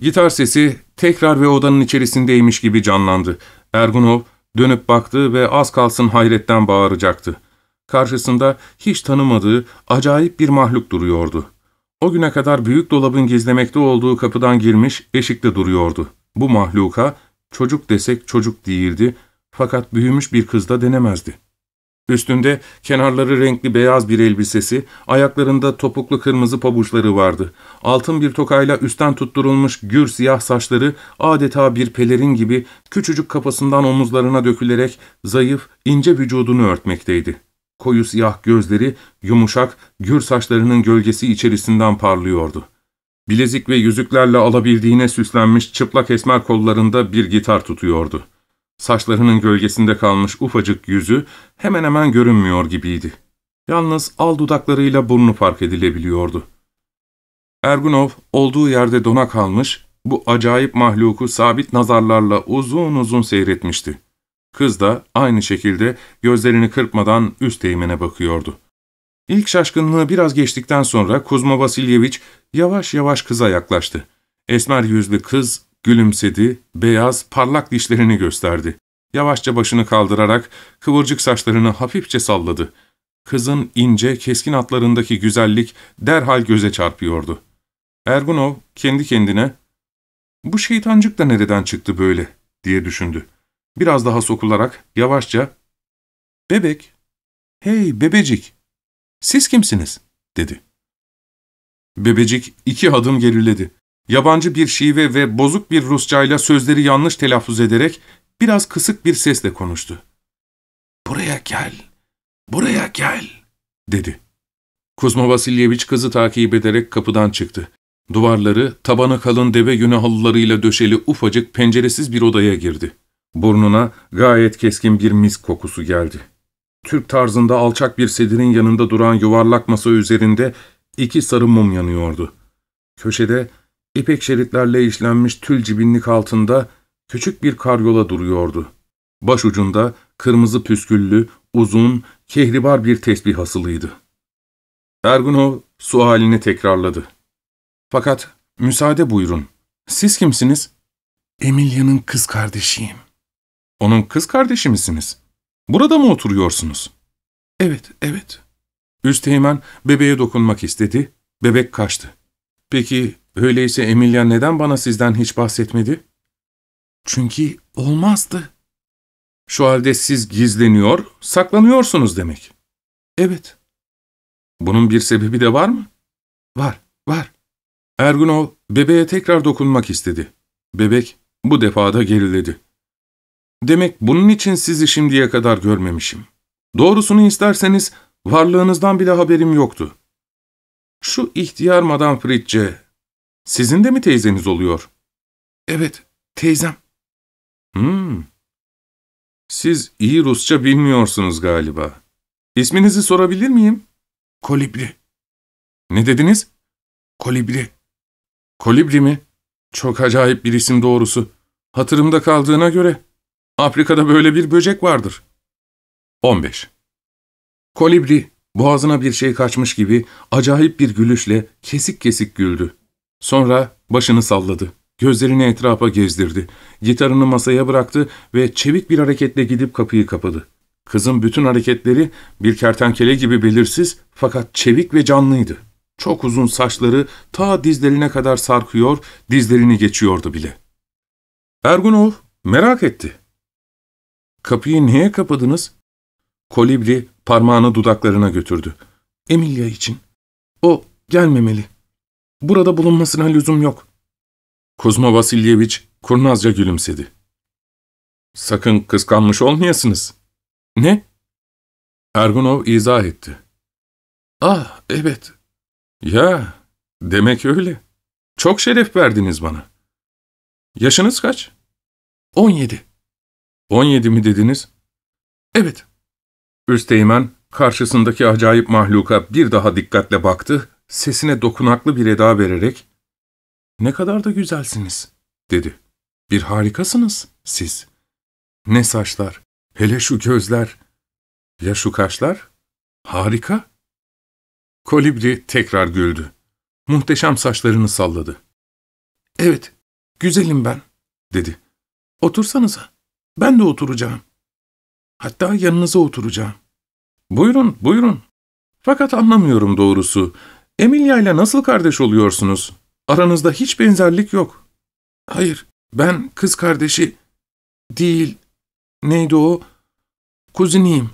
Gitar sesi tekrar ve odanın içerisindeymiş gibi canlandı. Ergunov dönüp baktı ve az kalsın hayretten bağıracaktı. Karşısında hiç tanımadığı acayip bir mahluk duruyordu. O güne kadar büyük dolabın gizlemekte olduğu kapıdan girmiş eşikte duruyordu. Bu mahluka çocuk desek çocuk değildi fakat büyümüş bir kız da denemezdi. Üstünde kenarları renkli beyaz bir elbisesi, ayaklarında topuklu kırmızı pabuçları vardı. Altın bir tokayla üstten tutturulmuş gür siyah saçları adeta bir pelerin gibi küçücük kafasından omuzlarına dökülerek zayıf, ince vücudunu örtmekteydi. Koyu siyah gözleri, yumuşak, gür saçlarının gölgesi içerisinden parlıyordu. Bilezik ve yüzüklerle alabildiğine süslenmiş çıplak esmer kollarında bir gitar tutuyordu. Saçlarının gölgesinde kalmış ufacık yüzü hemen hemen görünmüyor gibiydi. Yalnız al dudaklarıyla burnu fark edilebiliyordu. Ergunov olduğu yerde dona kalmış, bu acayip mahluku sabit nazarlarla uzun uzun seyretmişti. Kız da aynı şekilde gözlerini kırpmadan üst değmene bakıyordu. İlk şaşkınlığı biraz geçtikten sonra Kuzma Vasilyeviç yavaş yavaş kıza yaklaştı. Esmer yüzlü kız Gülümsedi, beyaz, parlak dişlerini gösterdi. Yavaşça başını kaldırarak kıvırcık saçlarını hafifçe salladı. Kızın ince, keskin atlarındaki güzellik derhal göze çarpıyordu. Ergunov kendi kendine ''Bu şeytancık da nereden çıktı böyle?'' diye düşündü. Biraz daha sokularak yavaşça ''Bebek, hey bebecik, siz kimsiniz?'' dedi. Bebecik iki adım geriledi. Yabancı bir şive ve bozuk bir Rusçayla sözleri yanlış telaffuz ederek biraz kısık bir sesle konuştu. ''Buraya gel, buraya gel.'' dedi. Kuzma Vasilyeviç kızı takip ederek kapıdan çıktı. Duvarları, tabanı kalın deve yünü halılarıyla döşeli ufacık penceresiz bir odaya girdi. Burnuna gayet keskin bir mis kokusu geldi. Türk tarzında alçak bir sedirin yanında duran yuvarlak masa üzerinde iki sarı mum yanıyordu. Köşede İpek şeritlerle işlenmiş tül cibinlik altında küçük bir karyola duruyordu. Baş ucunda kırmızı püsküllü, uzun, kehribar bir tesbih asılıydı. Ergunov sualini tekrarladı. Fakat müsaade buyurun. Siz kimsiniz? Emilia'nın kız kardeşiyim. Onun kız kardeşi misiniz? Burada mı oturuyorsunuz? Evet, evet. Üsteğmen bebeğe dokunmak istedi, bebek kaçtı. Peki Öyleyse Emilia neden bana sizden hiç bahsetmedi? Çünkü olmazdı. Şu halde siz gizleniyor, saklanıyorsunuz demek. Evet. Bunun bir sebebi de var mı? Var, var. Ergunov bebeğe tekrar dokunmak istedi. Bebek bu defada geriledi. Demek bunun için sizi şimdiye kadar görmemişim. Doğrusunu isterseniz varlığınızdan bile haberim yoktu. Şu ihtiyar Madame Fritze sizin de mi teyzeniz oluyor? Evet, teyzem. Hmm. Siz iyi Rusça bilmiyorsunuz galiba. İsminizi sorabilir miyim? Kolibri. Ne dediniz? Kolibri. Kolibri mi? Çok acayip bir isim doğrusu. Hatırımda kaldığına göre Afrika'da böyle bir böcek vardır. 15. Kolibri boğazına bir şey kaçmış gibi acayip bir gülüşle kesik kesik güldü. Sonra başını salladı. Gözlerini etrafa gezdirdi. Gitarını masaya bıraktı ve çevik bir hareketle gidip kapıyı kapadı. Kızın bütün hareketleri bir kertenkele gibi belirsiz fakat çevik ve canlıydı. Çok uzun saçları ta dizlerine kadar sarkıyor, dizlerini geçiyordu bile. Ergunov merak etti. ''Kapıyı niye kapadınız?'' Kolibri parmağını dudaklarına götürdü. ''Emilia için. O gelmemeli. Burada bulunmasına lüzum yok. Kuzma Vasilyeviç kurnazca gülümsedi. Sakın kıskanmış olmayasınız. Ne? Ergunov izah etti. Ah, evet. Ya, demek öyle. Çok şeref verdiniz bana. Yaşınız kaç? On yedi. On yedi mi dediniz? Evet. Üsteğmen karşısındaki acayip mahluka bir daha dikkatle baktı sesine dokunaklı bir eda vererek ''Ne kadar da güzelsiniz.'' dedi. ''Bir harikasınız siz. Ne saçlar, hele şu gözler. Ya şu kaşlar? Harika.'' Kolibri tekrar güldü. Muhteşem saçlarını salladı. ''Evet, güzelim ben.'' dedi. ''Otursanıza, ben de oturacağım. Hatta yanınıza oturacağım.'' ''Buyurun, buyurun. Fakat anlamıyorum doğrusu. Emilia ile nasıl kardeş oluyorsunuz? Aranızda hiç benzerlik yok. Hayır, ben kız kardeşi değil, neydi o? Kuziniyim.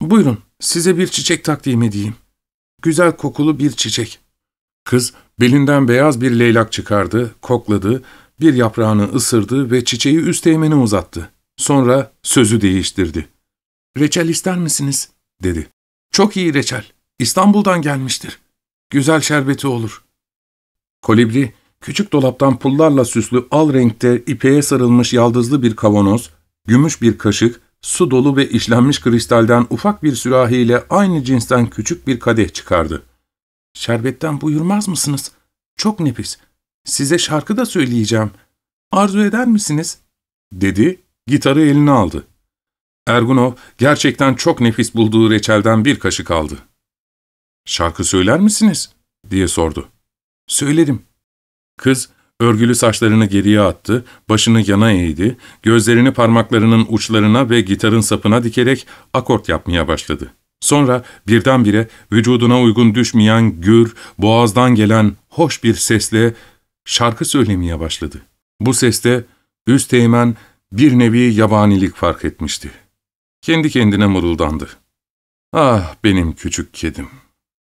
Buyurun, size bir çiçek takdim edeyim. Güzel kokulu bir çiçek. Kız belinden beyaz bir leylak çıkardı, kokladı, bir yaprağını ısırdı ve çiçeği üsteğmene uzattı. Sonra sözü değiştirdi. ''Reçel ister misiniz?'' dedi. ''Çok iyi reçel. İstanbul'dan gelmiştir.'' Güzel şerbeti olur. Kolibri, küçük dolaptan pullarla süslü al renkte ipeye sarılmış yaldızlı bir kavanoz, gümüş bir kaşık, su dolu ve işlenmiş kristalden ufak bir sürahiyle aynı cinsten küçük bir kadeh çıkardı. ''Şerbetten buyurmaz mısınız? Çok nefis. Size şarkı da söyleyeceğim. Arzu eder misiniz?'' dedi, gitarı eline aldı. Ergunov gerçekten çok nefis bulduğu reçelden bir kaşık aldı. ''Şarkı söyler misiniz?'' diye sordu. ''Söylerim.'' Kız örgülü saçlarını geriye attı, başını yana eğdi, gözlerini parmaklarının uçlarına ve gitarın sapına dikerek akort yapmaya başladı. Sonra birdenbire vücuduna uygun düşmeyen gür, boğazdan gelen hoş bir sesle şarkı söylemeye başladı. Bu seste üst teğmen bir nevi yabanilik fark etmişti. Kendi kendine mırıldandı. ''Ah benim küçük kedim.''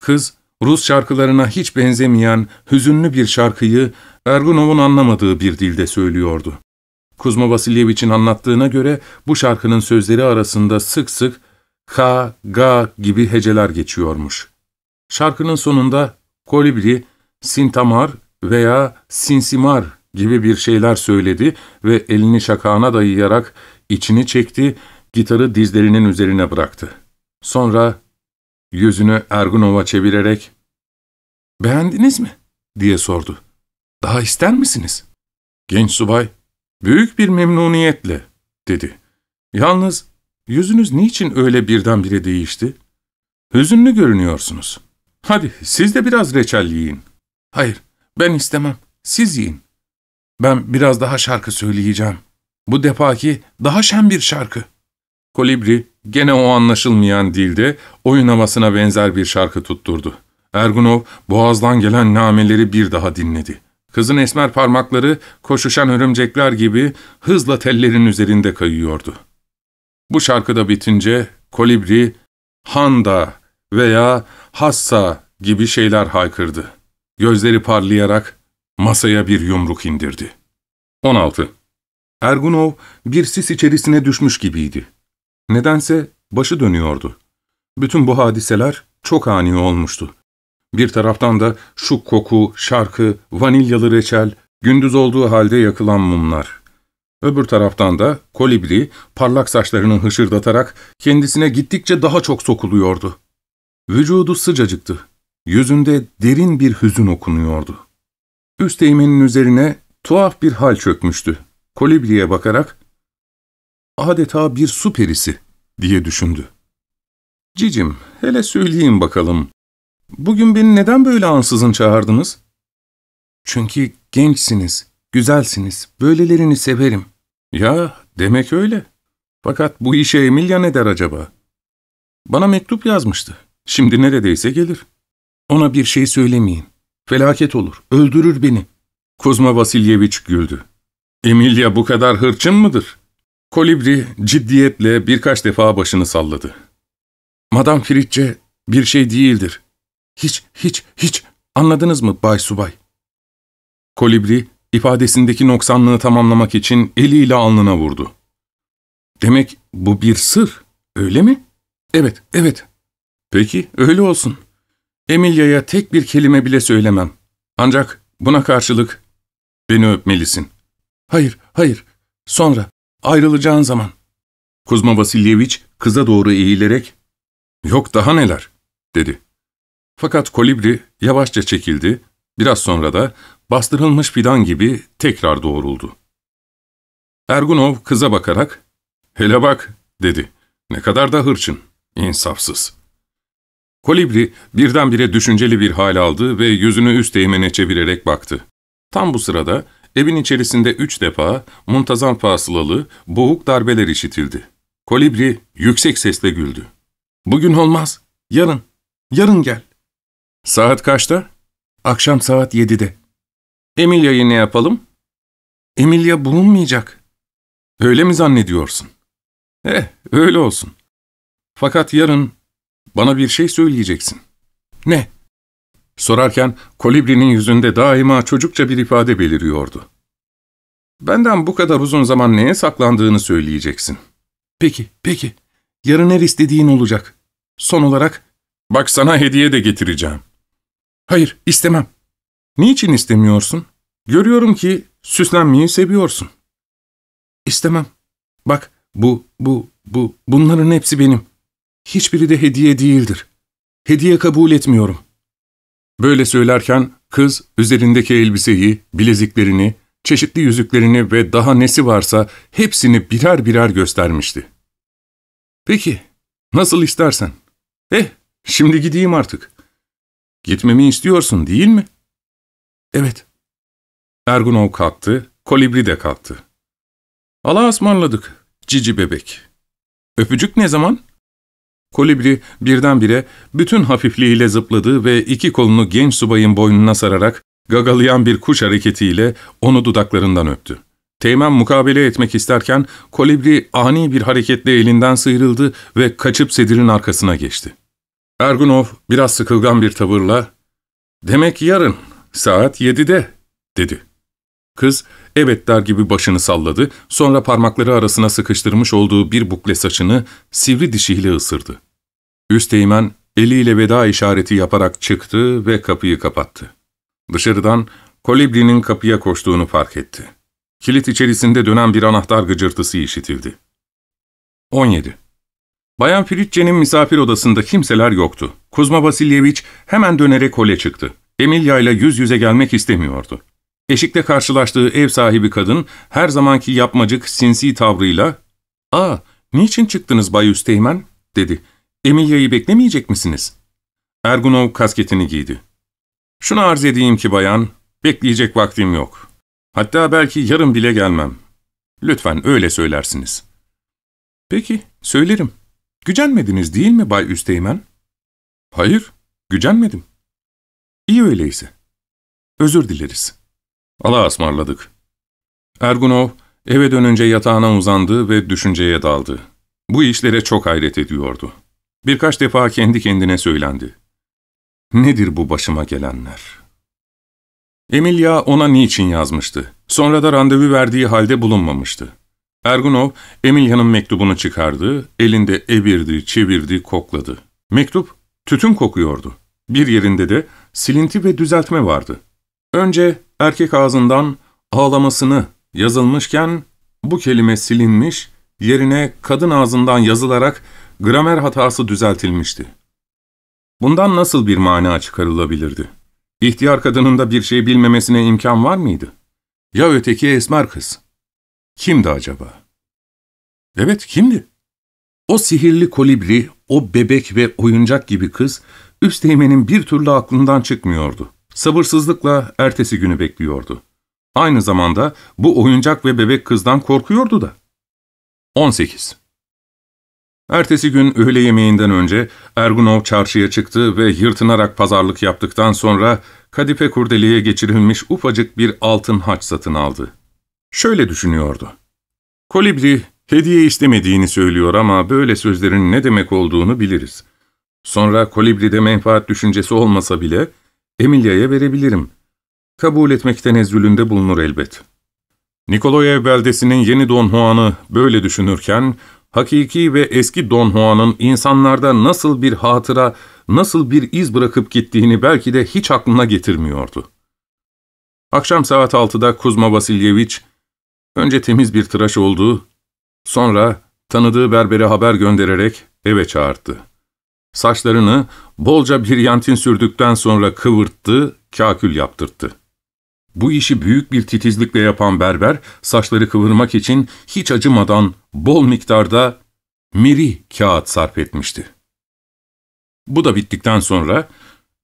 Kız, Rus şarkılarına hiç benzemeyen, hüzünlü bir şarkıyı Ergunov'un anlamadığı bir dilde söylüyordu. Kuzma Vasilyevich'in anlattığına göre bu şarkının sözleri arasında sık sık ka, ga gibi heceler geçiyormuş. Şarkının sonunda kolibri, sintamar veya sinsimar gibi bir şeyler söyledi ve elini şakağına dayayarak içini çekti, gitarı dizlerinin üzerine bıraktı. Sonra Yüzünü Ergunov'a çevirerek ''Beğendiniz mi?'' diye sordu. ''Daha ister misiniz?'' Genç subay ''Büyük bir memnuniyetle'' dedi. ''Yalnız yüzünüz niçin öyle birdenbire değişti? Hüzünlü görünüyorsunuz. Hadi siz de biraz reçel yiyin.'' ''Hayır, ben istemem. Siz yiyin. Ben biraz daha şarkı söyleyeceğim. Bu defaki daha şen bir şarkı.'' Kolibri Gene o anlaşılmayan dilde oyun havasına benzer bir şarkı tutturdu. Ergunov boğazdan gelen nameleri bir daha dinledi. Kızın esmer parmakları koşuşan örümcekler gibi hızla tellerin üzerinde kayıyordu. Bu şarkıda bitince kolibri, handa veya hassa gibi şeyler haykırdı. Gözleri parlayarak masaya bir yumruk indirdi. 16. Ergunov bir sis içerisine düşmüş gibiydi. Nedense başı dönüyordu. Bütün bu hadiseler çok ani olmuştu. Bir taraftan da şu koku, şarkı, vanilyalı reçel, gündüz olduğu halde yakılan mumlar. Öbür taraftan da kolibri parlak saçlarını hışırdatarak kendisine gittikçe daha çok sokuluyordu. Vücudu sıcacıktı. Yüzünde derin bir hüzün okunuyordu. Üsteğmenin üzerine tuhaf bir hal çökmüştü. Kolibri'ye bakarak adeta bir su perisi diye düşündü. Cicim, hele söyleyeyim bakalım. Bugün beni neden böyle ansızın çağırdınız? Çünkü gençsiniz, güzelsiniz, böylelerini severim. Ya, demek öyle. Fakat bu işe Emilia ne der acaba? Bana mektup yazmıştı. Şimdi neredeyse gelir. Ona bir şey söylemeyin. Felaket olur, öldürür beni. Kuzma Vasilyeviç güldü. Emilia bu kadar hırçın mıdır? Kolibri ciddiyetle birkaç defa başını salladı. Madam Fritçe bir şey değildir. Hiç, hiç, hiç anladınız mı Bay Subay? Kolibri ifadesindeki noksanlığı tamamlamak için eliyle alnına vurdu. Demek bu bir sır, öyle mi? Evet, evet. Peki, öyle olsun. Emilya'ya tek bir kelime bile söylemem. Ancak buna karşılık beni öpmelisin. Hayır, hayır. Sonra, ayrılacağın zaman. Kuzma Vasilyeviç kıza doğru eğilerek, ''Yok daha neler?'' dedi. Fakat kolibri yavaşça çekildi, biraz sonra da bastırılmış fidan gibi tekrar doğruldu. Ergunov kıza bakarak, ''Hele bak'' dedi. ''Ne kadar da hırçın, insafsız.'' Kolibri birdenbire düşünceli bir hal aldı ve yüzünü üst değmene çevirerek baktı. Tam bu sırada Evin içerisinde üç defa muntazam fasılalı, boğuk darbeler işitildi. Kolibri yüksek sesle güldü. ''Bugün olmaz, yarın, yarın gel.'' ''Saat kaçta?'' ''Akşam saat yedide.'' Emilia'yı ne yapalım?'' Emilia bulunmayacak.'' ''Öyle mi zannediyorsun?'' ''Eh, öyle olsun. Fakat yarın bana bir şey söyleyeceksin.'' ''Ne?'' Sorarken Kolibri'nin yüzünde daima çocukça bir ifade beliriyordu. ''Benden bu kadar uzun zaman neye saklandığını söyleyeceksin.'' ''Peki, peki. Yarın her istediğin olacak. Son olarak...'' ''Bak sana hediye de getireceğim.'' ''Hayır, istemem.'' ''Niçin istemiyorsun? Görüyorum ki süslenmeyi seviyorsun.'' ''İstemem. Bak, bu, bu, bu, bunların hepsi benim. Hiçbiri de hediye değildir. Hediye kabul etmiyorum. Böyle söylerken kız üzerindeki elbiseyi, bileziklerini, çeşitli yüzüklerini ve daha nesi varsa hepsini birer birer göstermişti. Peki, nasıl istersen. Eh, şimdi gideyim artık. Gitmemi istiyorsun değil mi? Evet. Ergunov kalktı, kolibri de kalktı. Allah'a ısmarladık, cici bebek. Öpücük ne zaman? Kolibri birdenbire bütün hafifliğiyle zıpladı ve iki kolunu genç subayın boynuna sararak gagalayan bir kuş hareketiyle onu dudaklarından öptü. Teğmen mukabele etmek isterken kolibri ani bir hareketle elinden sıyrıldı ve kaçıp sedirin arkasına geçti. Ergunov biraz sıkılgan bir tavırla ''Demek yarın saat yedide'' dedi. Kız evet der gibi başını salladı, sonra parmakları arasına sıkıştırmış olduğu bir bukle saçını sivri dişiyle ısırdı. Üsteğmen eliyle veda işareti yaparak çıktı ve kapıyı kapattı. Dışarıdan kolibrinin kapıya koştuğunu fark etti. Kilit içerisinde dönen bir anahtar gıcırtısı işitildi. 17. Bayan Fritçe'nin misafir odasında kimseler yoktu. Kuzma Vasilyeviç hemen dönerek hole çıktı. Emilia ile yüz yüze gelmek istemiyordu. Eşikte karşılaştığı ev sahibi kadın her zamanki yapmacık sinsi tavrıyla ''Aa, niçin çıktınız Bay Üsteğmen?'' dedi. ''Emilya'yı beklemeyecek misiniz?'' Ergunov kasketini giydi. ''Şunu arz edeyim ki bayan, bekleyecek vaktim yok. Hatta belki yarın bile gelmem. Lütfen öyle söylersiniz.'' ''Peki, söylerim. Gücenmediniz değil mi Bay Üsteğmen?'' ''Hayır, gücenmedim.'' ''İyi öyleyse. Özür dileriz.'' Ala asmarladık. Ergunov eve dönünce yatağına uzandı ve düşünceye daldı. Bu işlere çok hayret ediyordu. Birkaç defa kendi kendine söylendi. Nedir bu başıma gelenler? Emilia ona niçin yazmıştı? Sonra da randevu verdiği halde bulunmamıştı. Ergunov, Emilia'nın mektubunu çıkardı, elinde evirdi, çevirdi, kokladı. Mektup tütün kokuyordu. Bir yerinde de silinti ve düzeltme vardı. Önce erkek ağzından ağlamasını yazılmışken bu kelime silinmiş, yerine kadın ağzından yazılarak gramer hatası düzeltilmişti. Bundan nasıl bir mana çıkarılabilirdi? İhtiyar kadının da bir şey bilmemesine imkan var mıydı? Ya öteki esmer kız? Kimdi acaba? Evet, kimdi? O sihirli kolibri, o bebek ve oyuncak gibi kız, Üsteğmen'in bir türlü aklından çıkmıyordu. Sabırsızlıkla ertesi günü bekliyordu. Aynı zamanda bu oyuncak ve bebek kızdan korkuyordu da. 18. Ertesi gün öğle yemeğinden önce Ergunov çarşıya çıktı ve yırtınarak pazarlık yaptıktan sonra kadife kurdeliğe geçirilmiş ufacık bir altın haç satın aldı. Şöyle düşünüyordu. Kolibri hediye istemediğini söylüyor ama böyle sözlerin ne demek olduğunu biliriz. Sonra kolibride menfaat düşüncesi olmasa bile Emilya'ya verebilirim. Kabul etmekten tenezzülünde bulunur elbet. Nikoloya beldesinin yeni Don Juan'ı böyle düşünürken, hakiki ve eski Don Juan'ın insanlarda nasıl bir hatıra, nasıl bir iz bırakıp gittiğini belki de hiç aklına getirmiyordu. Akşam saat altıda Kuzma Vasilyeviç, önce temiz bir tıraş oldu, sonra tanıdığı berbere haber göndererek eve çağırdı. Saçlarını bolca bir yantin sürdükten sonra kıvırttı, kakül yaptırttı. Bu işi büyük bir titizlikle yapan berber, saçları kıvırmak için hiç acımadan bol miktarda miri kağıt sarf etmişti. Bu da bittikten sonra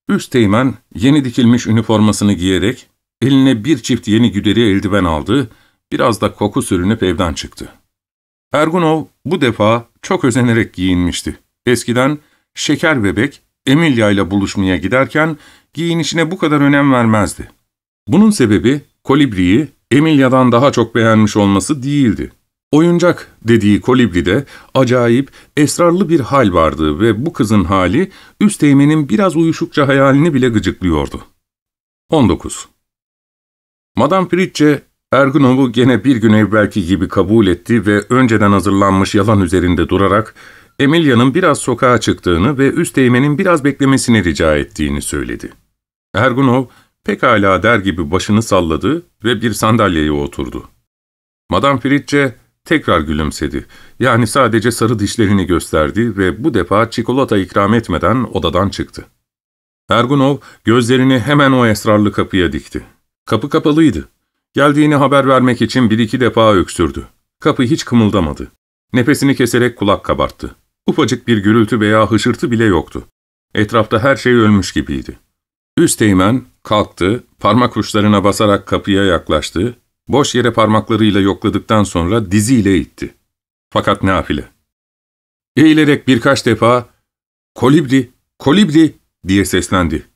üst teğmen yeni dikilmiş üniformasını giyerek eline bir çift yeni güderi eldiven aldı, biraz da koku sürünüp evden çıktı. Ergunov bu defa çok özenerek giyinmişti. Eskiden şeker bebek Emilia ile buluşmaya giderken giyinişine bu kadar önem vermezdi. Bunun sebebi kolibriyi Emilia'dan daha çok beğenmiş olması değildi. Oyuncak dediği kolibride acayip, esrarlı bir hal vardı ve bu kızın hali Üsteğmen'in biraz uyuşukça hayalini bile gıcıklıyordu. 19. Madame Pritche, Ergunov'u gene bir gün evvelki gibi kabul etti ve önceden hazırlanmış yalan üzerinde durarak Emilia'nın biraz sokağa çıktığını ve üst teğmenin biraz beklemesini rica ettiğini söyledi. Ergunov, pekala der gibi başını salladı ve bir sandalyeye oturdu. Madame Fritze tekrar gülümsedi. Yani sadece sarı dişlerini gösterdi ve bu defa çikolata ikram etmeden odadan çıktı. Ergunov gözlerini hemen o esrarlı kapıya dikti. Kapı kapalıydı. Geldiğini haber vermek için bir iki defa öksürdü. Kapı hiç kımıldamadı. Nefesini keserek kulak kabarttı. Ufacık bir gürültü veya hışırtı bile yoktu. Etrafta her şey ölmüş gibiydi. Üsteğmen kalktı, parmak uçlarına basarak kapıya yaklaştı, boş yere parmaklarıyla yokladıktan sonra diziyle itti. Fakat nafile. Eğilerek birkaç defa ''Kolibri, kolibri!'' diye seslendi.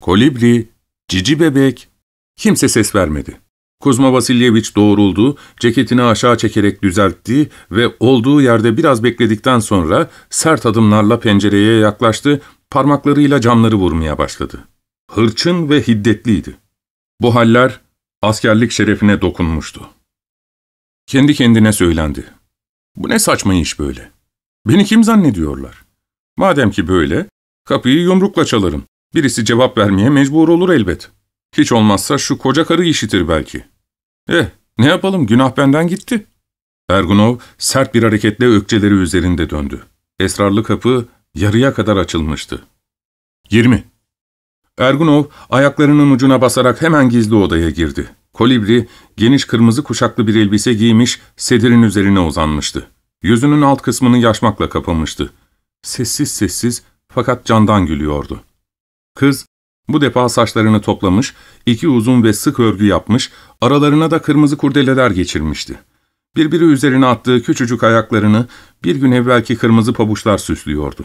''Kolibri, cici bebek!'' Kimse ses vermedi. Kuzma Vasilyeviç doğruldu, ceketini aşağı çekerek düzeltti ve olduğu yerde biraz bekledikten sonra sert adımlarla pencereye yaklaştı, parmaklarıyla camları vurmaya başladı. Hırçın ve hiddetliydi. Bu haller askerlik şerefine dokunmuştu. Kendi kendine söylendi. Bu ne saçma iş böyle? Beni kim zannediyorlar? Madem ki böyle, kapıyı yumrukla çalarım. Birisi cevap vermeye mecbur olur elbet. Hiç olmazsa şu koca karı işitir belki.'' Eh, ne yapalım günah benden gitti. Ergunov sert bir hareketle ökçeleri üzerinde döndü. Esrarlı kapı yarıya kadar açılmıştı. 20. Ergunov ayaklarının ucuna basarak hemen gizli odaya girdi. Kolibri, geniş kırmızı kuşaklı bir elbise giymiş, sedirin üzerine uzanmıştı. Yüzünün alt kısmını yaşmakla kapamıştı. Sessiz sessiz fakat candan gülüyordu. Kız bu defa saçlarını toplamış, iki uzun ve sık örgü yapmış, aralarına da kırmızı kurdeleler geçirmişti. Birbiri üzerine attığı küçücük ayaklarını bir gün evvelki kırmızı pabuçlar süslüyordu.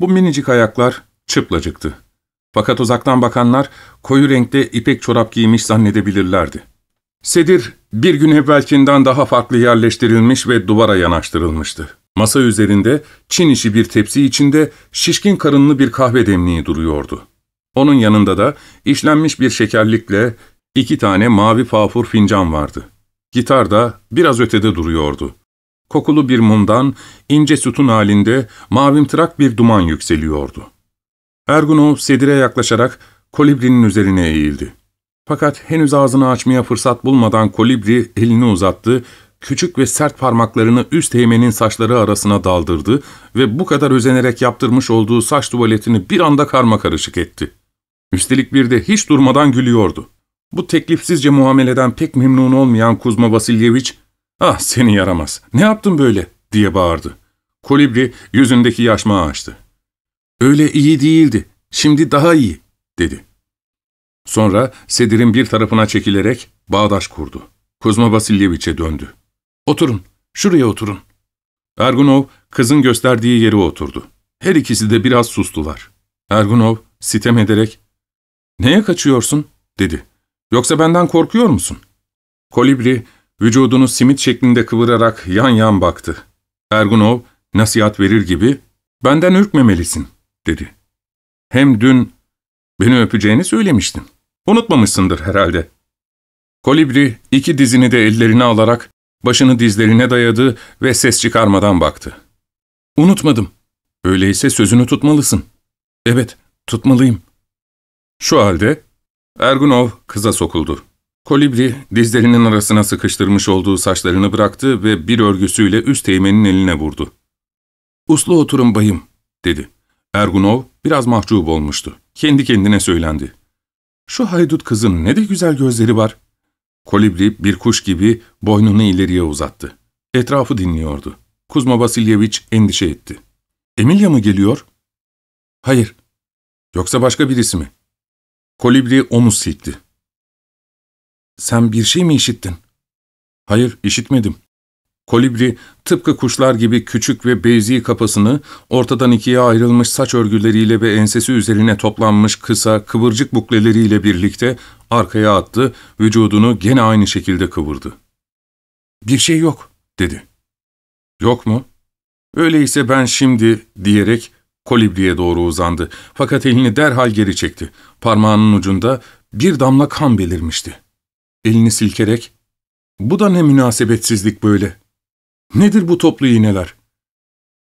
Bu minicik ayaklar çıplacıktı. Fakat uzaktan bakanlar koyu renkte ipek çorap giymiş zannedebilirlerdi. Sedir bir gün evvelkinden daha farklı yerleştirilmiş ve duvara yanaştırılmıştı. Masa üzerinde Çin işi bir tepsi içinde şişkin karınlı bir kahve demliği duruyordu. Onun yanında da işlenmiş bir şekerlikle iki tane mavi fafur fincan vardı. Gitar da biraz ötede duruyordu. Kokulu bir mumdan, ince sütun halinde mavimtırak bir duman yükseliyordu. Ergunov sedire yaklaşarak kolibrinin üzerine eğildi. Fakat henüz ağzını açmaya fırsat bulmadan kolibri elini uzattı, küçük ve sert parmaklarını üst heymenin saçları arasına daldırdı ve bu kadar özenerek yaptırmış olduğu saç tuvaletini bir anda karma karışık etti. Üstelik bir de hiç durmadan gülüyordu. Bu teklifsizce muameleden pek memnun olmayan Kuzma Vasilyeviç, ''Ah seni yaramaz, ne yaptın böyle?'' diye bağırdı. Kolibri yüzündeki yaşma açtı. ''Öyle iyi değildi, şimdi daha iyi.'' dedi. Sonra sedirin bir tarafına çekilerek bağdaş kurdu. Kuzma Vasilyeviç'e döndü. ''Oturun, şuraya oturun.'' Ergunov kızın gösterdiği yere oturdu. Her ikisi de biraz sustular. Ergunov sitem ederek ''Neye kaçıyorsun?'' dedi. ''Yoksa benden korkuyor musun?'' Kolibri vücudunu simit şeklinde kıvırarak yan yan baktı. Ergunov nasihat verir gibi ''Benden ürkmemelisin.'' dedi. ''Hem dün beni öpeceğini söylemiştin. Unutmamışsındır herhalde.'' Kolibri iki dizini de ellerine alarak başını dizlerine dayadı ve ses çıkarmadan baktı. ''Unutmadım. Öyleyse sözünü tutmalısın.'' ''Evet, tutmalıyım.'' Şu halde Ergunov kıza sokuldu. Kolibri dizlerinin arasına sıkıştırmış olduğu saçlarını bıraktı ve bir örgüsüyle üst teğmenin eline vurdu. ''Uslu oturun bayım.'' dedi. Ergunov biraz mahcup olmuştu. Kendi kendine söylendi. ''Şu haydut kızın ne de güzel gözleri var.'' Kolibri bir kuş gibi boynunu ileriye uzattı. Etrafı dinliyordu. Kuzma Vasilyeviç endişe etti. ''Emilya mı geliyor?'' ''Hayır.'' ''Yoksa başka birisi mi?'' Kolibri omuz silkti. ''Sen bir şey mi işittin?'' ''Hayır, işitmedim.'' Kolibri tıpkı kuşlar gibi küçük ve beyzi kafasını ortadan ikiye ayrılmış saç örgüleriyle ve ensesi üzerine toplanmış kısa kıvırcık bukleleriyle birlikte arkaya attı, vücudunu gene aynı şekilde kıvırdı. ''Bir şey yok.'' dedi. ''Yok mu? Öyleyse ben şimdi'' diyerek Kolibri'ye doğru uzandı fakat elini derhal geri çekti. Parmağının ucunda bir damla kan belirmişti. Elini silkerek, ''Bu da ne münasebetsizlik böyle? Nedir bu toplu iğneler?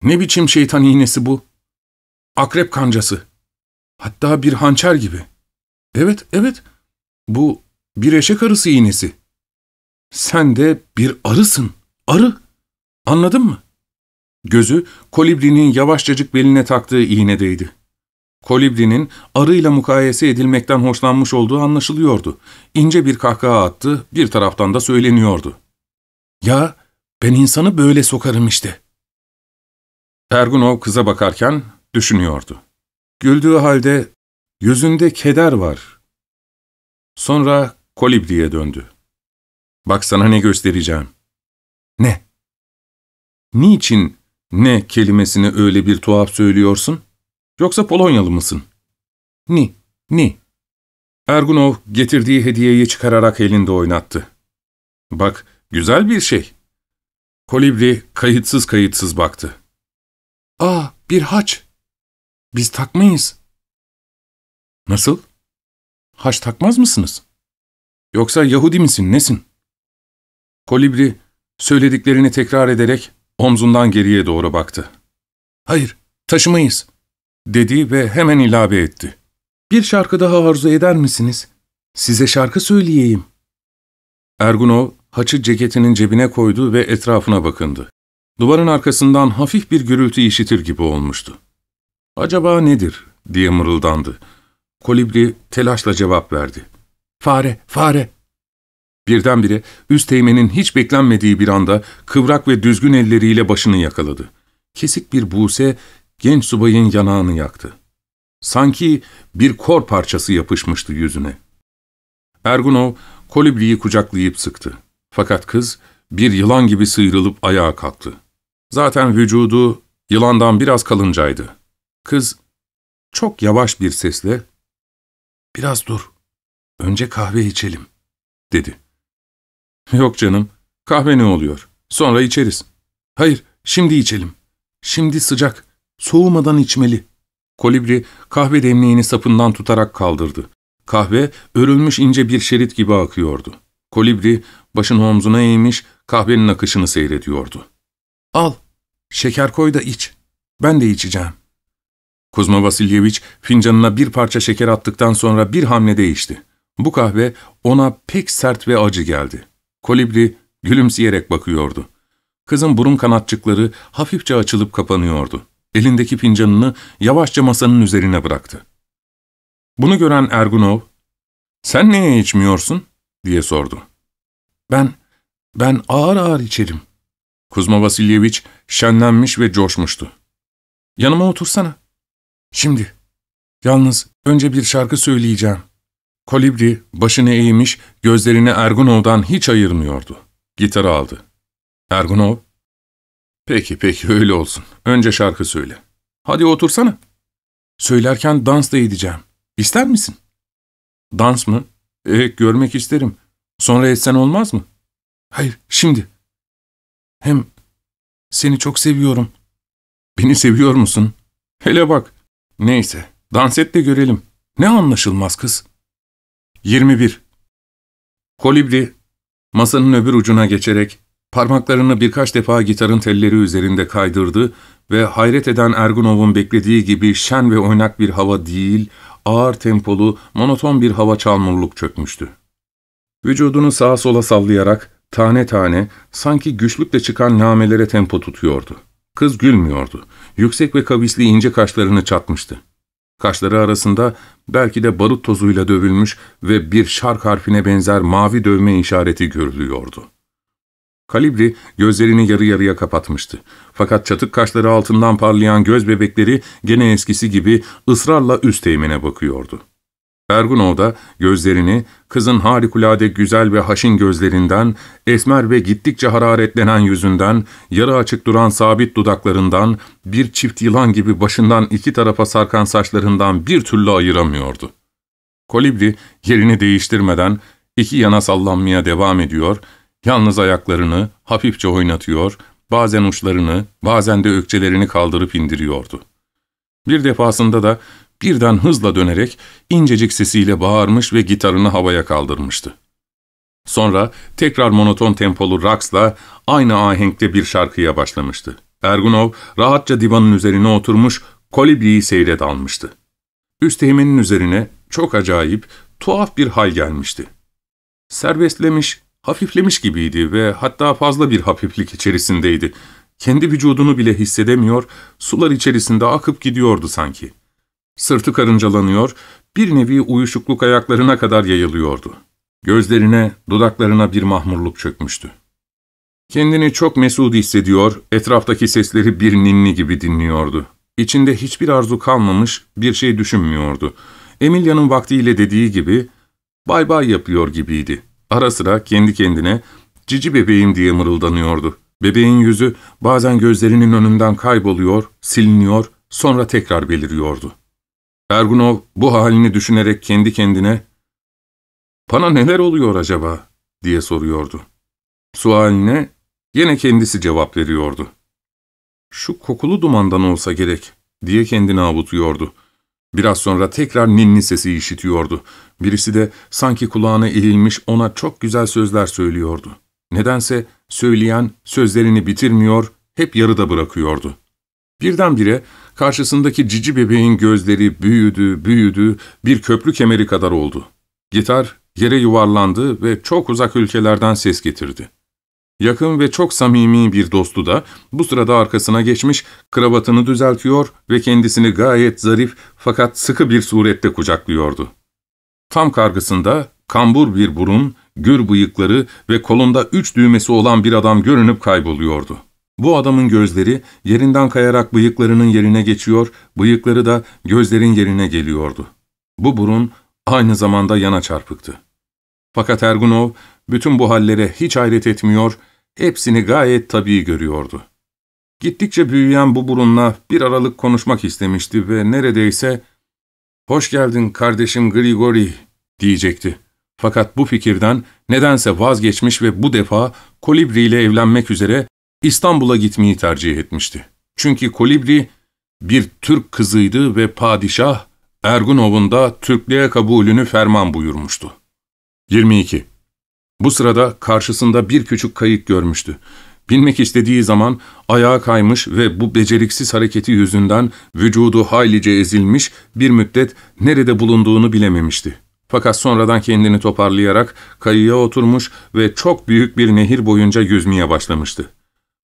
Ne biçim şeytan iğnesi bu? Akrep kancası. Hatta bir hançer gibi. Evet, evet, bu bir eşek arısı iğnesi. Sen de bir arısın, arı. Anladın mı?'' Gözü kolibrinin yavaşçacık beline taktığı iğnedeydi. Kolibrinin arıyla mukayese edilmekten hoşlanmış olduğu anlaşılıyordu. İnce bir kahkaha attı, bir taraftan da söyleniyordu. ''Ya ben insanı böyle sokarım işte.'' Ergunov kıza bakarken düşünüyordu. Güldüğü halde yüzünde keder var. Sonra kolibriye döndü. Bak sana ne göstereceğim. Ne? Niçin ne kelimesini öyle bir tuhaf söylüyorsun? Yoksa Polonyalı mısın? Ni, ni. Ergunov getirdiği hediyeyi çıkararak elinde oynattı. Bak, güzel bir şey. Kolibri kayıtsız kayıtsız baktı. Aa, bir haç. Biz takmayız. Nasıl? Haç takmaz mısınız? Yoksa Yahudi misin, nesin? Kolibri söylediklerini tekrar ederek Omzundan geriye doğru baktı. ''Hayır, taşımayız.'' dedi ve hemen ilave etti. ''Bir şarkı daha arzu eder misiniz? Size şarkı söyleyeyim.'' Ergunov, haçı ceketinin cebine koydu ve etrafına bakındı. Duvarın arkasından hafif bir gürültü işitir gibi olmuştu. ''Acaba nedir?'' diye mırıldandı. Kolibri telaşla cevap verdi. ''Fare, fare.'' Birdenbire Üsteğmen'in hiç beklenmediği bir anda kıvrak ve düzgün elleriyle başını yakaladı. Kesik bir buğse genç subayın yanağını yaktı. Sanki bir kor parçası yapışmıştı yüzüne. Ergunov kolibriyi kucaklayıp sıktı. Fakat kız bir yılan gibi sıyrılıp ayağa kalktı. Zaten vücudu yılandan biraz kalıncaydı. Kız çok yavaş bir sesle ''Biraz dur, önce kahve içelim.'' dedi. Yok canım. Kahve ne oluyor? Sonra içeriz. Hayır, şimdi içelim. Şimdi sıcak. Soğumadan içmeli. Kolibri kahve demliğini sapından tutarak kaldırdı. Kahve örülmüş ince bir şerit gibi akıyordu. Kolibri başını omzuna eğmiş kahvenin akışını seyrediyordu. ''Al, şeker koy da iç. Ben de içeceğim.'' Kuzma Vasilyeviç fincanına bir parça şeker attıktan sonra bir hamle değişti. Bu kahve ona pek sert ve acı geldi. Kolibri gülümseyerek bakıyordu. Kızın burun kanatçıkları hafifçe açılıp kapanıyordu. Elindeki fincanını yavaşça masanın üzerine bıraktı. Bunu gören Ergunov, ''Sen niye içmiyorsun?'' diye sordu. ''Ben, ben ağır ağır içerim.'' Kuzma Vasilyeviç şenlenmiş ve coşmuştu. ''Yanıma otursana. Şimdi. Yalnız önce bir şarkı söyleyeceğim. Kolibri başını eğmiş, gözlerini Ergunov'dan hiç ayırmıyordu. Gitarı aldı. Ergunov, ''Peki, peki öyle olsun. Önce şarkı söyle. Hadi otursana. Söylerken dans da edeceğim. İster misin?'' ''Dans mı? Evet, görmek isterim. Sonra etsen olmaz mı?'' ''Hayır, şimdi. Hem seni çok seviyorum.'' ''Beni seviyor musun? Hele bak. Neyse, dans et de görelim. Ne anlaşılmaz kız.'' 21. Kolibri, masanın öbür ucuna geçerek parmaklarını birkaç defa gitarın telleri üzerinde kaydırdı ve hayret eden Ergunov'un beklediği gibi şen ve oynak bir hava değil, ağır tempolu, monoton bir hava çalmurluk çökmüştü. Vücudunu sağa sola sallayarak, tane tane, sanki güçlükle çıkan namelere tempo tutuyordu. Kız gülmüyordu. Yüksek ve kavisli ince kaşlarını çatmıştı. Kaşları arasında belki de barut tozuyla dövülmüş ve bir şark harfine benzer mavi dövme işareti görülüyordu. Kalibri gözlerini yarı yarıya kapatmıştı. Fakat çatık kaşları altından parlayan göz bebekleri gene eskisi gibi ısrarla üst teğmene bakıyordu. Ergunov da gözlerini kızın harikulade güzel ve haşin gözlerinden, esmer ve gittikçe hararetlenen yüzünden, yarı açık duran sabit dudaklarından, bir çift yılan gibi başından iki tarafa sarkan saçlarından bir türlü ayıramıyordu. Kolibri yerini değiştirmeden iki yana sallanmaya devam ediyor, yalnız ayaklarını hafifçe oynatıyor, bazen uçlarını, bazen de ökçelerini kaldırıp indiriyordu. Bir defasında da birden hızla dönerek incecik sesiyle bağırmış ve gitarını havaya kaldırmıştı. Sonra tekrar monoton tempolu raksla aynı ahenkte bir şarkıya başlamıştı. Ergunov rahatça divanın üzerine oturmuş kolibriyi seyre almıştı. Üsteğmenin üzerine çok acayip, tuhaf bir hal gelmişti. Serbestlemiş, hafiflemiş gibiydi ve hatta fazla bir hafiflik içerisindeydi. Kendi vücudunu bile hissedemiyor, sular içerisinde akıp gidiyordu sanki.'' Sırtı karıncalanıyor, bir nevi uyuşukluk ayaklarına kadar yayılıyordu. Gözlerine, dudaklarına bir mahmurluk çökmüştü. Kendini çok mesut hissediyor, etraftaki sesleri bir ninni gibi dinliyordu. İçinde hiçbir arzu kalmamış, bir şey düşünmüyordu. Emilia'nın vaktiyle dediği gibi, bay bay yapıyor gibiydi. Ara sıra kendi kendine, cici bebeğim diye mırıldanıyordu. Bebeğin yüzü bazen gözlerinin önünden kayboluyor, siliniyor, sonra tekrar beliriyordu. Ergunov bu halini düşünerek kendi kendine ''Bana neler oluyor acaba?'' diye soruyordu. Sualine yine kendisi cevap veriyordu. ''Şu kokulu dumandan olsa gerek.'' diye kendini avutuyordu. Biraz sonra tekrar ninni sesi işitiyordu. Birisi de sanki kulağına eğilmiş ona çok güzel sözler söylüyordu. Nedense söyleyen sözlerini bitirmiyor, hep yarıda bırakıyordu. Birdenbire Karşısındaki cici bebeğin gözleri büyüdü, büyüdü, bir köprü kemeri kadar oldu. Gitar yere yuvarlandı ve çok uzak ülkelerden ses getirdi. Yakın ve çok samimi bir dostu da bu sırada arkasına geçmiş, kravatını düzeltiyor ve kendisini gayet zarif fakat sıkı bir surette kucaklıyordu. Tam kargısında kambur bir burun, gür bıyıkları ve kolunda üç düğmesi olan bir adam görünüp kayboluyordu. Bu adamın gözleri yerinden kayarak bıyıklarının yerine geçiyor, bıyıkları da gözlerin yerine geliyordu. Bu burun aynı zamanda yana çarpıktı. Fakat Ergunov bütün bu hallere hiç hayret etmiyor, hepsini gayet tabii görüyordu. Gittikçe büyüyen bu burunla bir aralık konuşmak istemişti ve neredeyse ''Hoş geldin kardeşim Grigori'' diyecekti. Fakat bu fikirden nedense vazgeçmiş ve bu defa kolibriyle evlenmek üzere İstanbul'a gitmeyi tercih etmişti. Çünkü Kolibri bir Türk kızıydı ve padişah Ergunov'un da Türklüğe kabulünü ferman buyurmuştu. 22. Bu sırada karşısında bir küçük kayık görmüştü. Binmek istediği zaman ayağa kaymış ve bu beceriksiz hareketi yüzünden vücudu haylice ezilmiş bir müddet nerede bulunduğunu bilememişti. Fakat sonradan kendini toparlayarak kayıya oturmuş ve çok büyük bir nehir boyunca yüzmeye başlamıştı.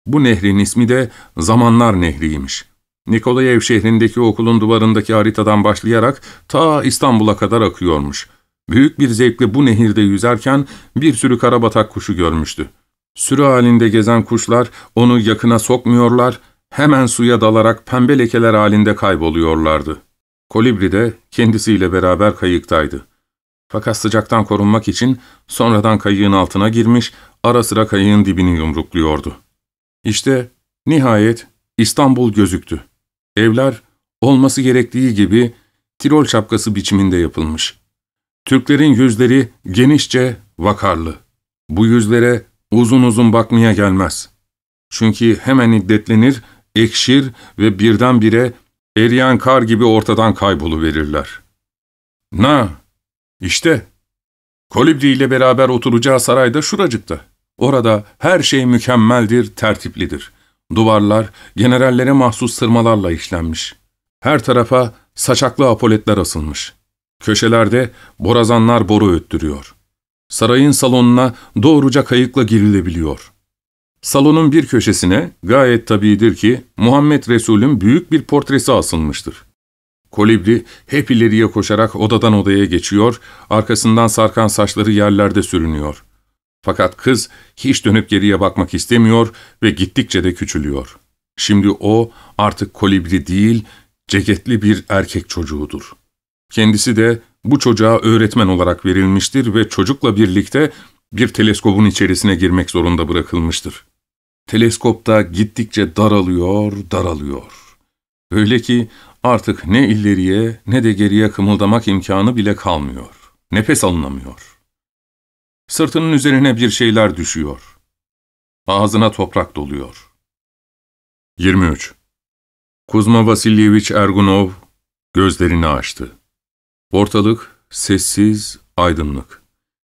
Bu nehrin ismi de Zamanlar Nehri'ymiş. Nikolayev şehrindeki okulun duvarındaki haritadan başlayarak ta İstanbul'a kadar akıyormuş. Büyük bir zevkle bu nehirde yüzerken bir sürü karabatak kuşu görmüştü. Sürü halinde gezen kuşlar onu yakına sokmuyorlar, hemen suya dalarak pembe lekeler halinde kayboluyorlardı. Kolibri de kendisiyle beraber kayıktaydı. Fakat sıcaktan korunmak için sonradan kayığın altına girmiş, ara sıra kayığın dibini yumrukluyordu. İşte nihayet İstanbul gözüktü. Evler olması gerektiği gibi tirol şapkası biçiminde yapılmış. Türklerin yüzleri genişçe, vakarlı. Bu yüzlere uzun uzun bakmaya gelmez. Çünkü hemen iddetlenir, ekşir ve birdenbire eriyen kar gibi ortadan kayboluverirler. Na, işte, Kolibri ile beraber oturacağı sarayda şuracıkta. Orada her şey mükemmeldir, tertiplidir. Duvarlar generallere mahsus sırmalarla işlenmiş. Her tarafa saçaklı apoletler asılmış. Köşelerde borazanlar boru öttürüyor. Sarayın salonuna doğruca kayıkla girilebiliyor. Salonun bir köşesine gayet tabidir ki Muhammed Resul'ün büyük bir portresi asılmıştır. Kolibri hep ileriye koşarak odadan odaya geçiyor, arkasından sarkan saçları yerlerde sürünüyor.'' Fakat kız hiç dönüp geriye bakmak istemiyor ve gittikçe de küçülüyor. Şimdi o artık kolibri değil, ceketli bir erkek çocuğudur. Kendisi de bu çocuğa öğretmen olarak verilmiştir ve çocukla birlikte bir teleskobun içerisine girmek zorunda bırakılmıştır. Teleskopta gittikçe daralıyor, daralıyor. Öyle ki artık ne ileriye ne de geriye kımıldamak imkanı bile kalmıyor. Nefes alınamıyor. Sırtının üzerine bir şeyler düşüyor. Ağzına toprak doluyor. 23. Kuzma Vasilyeviç Ergunov gözlerini açtı. Ortalık sessiz, aydınlık.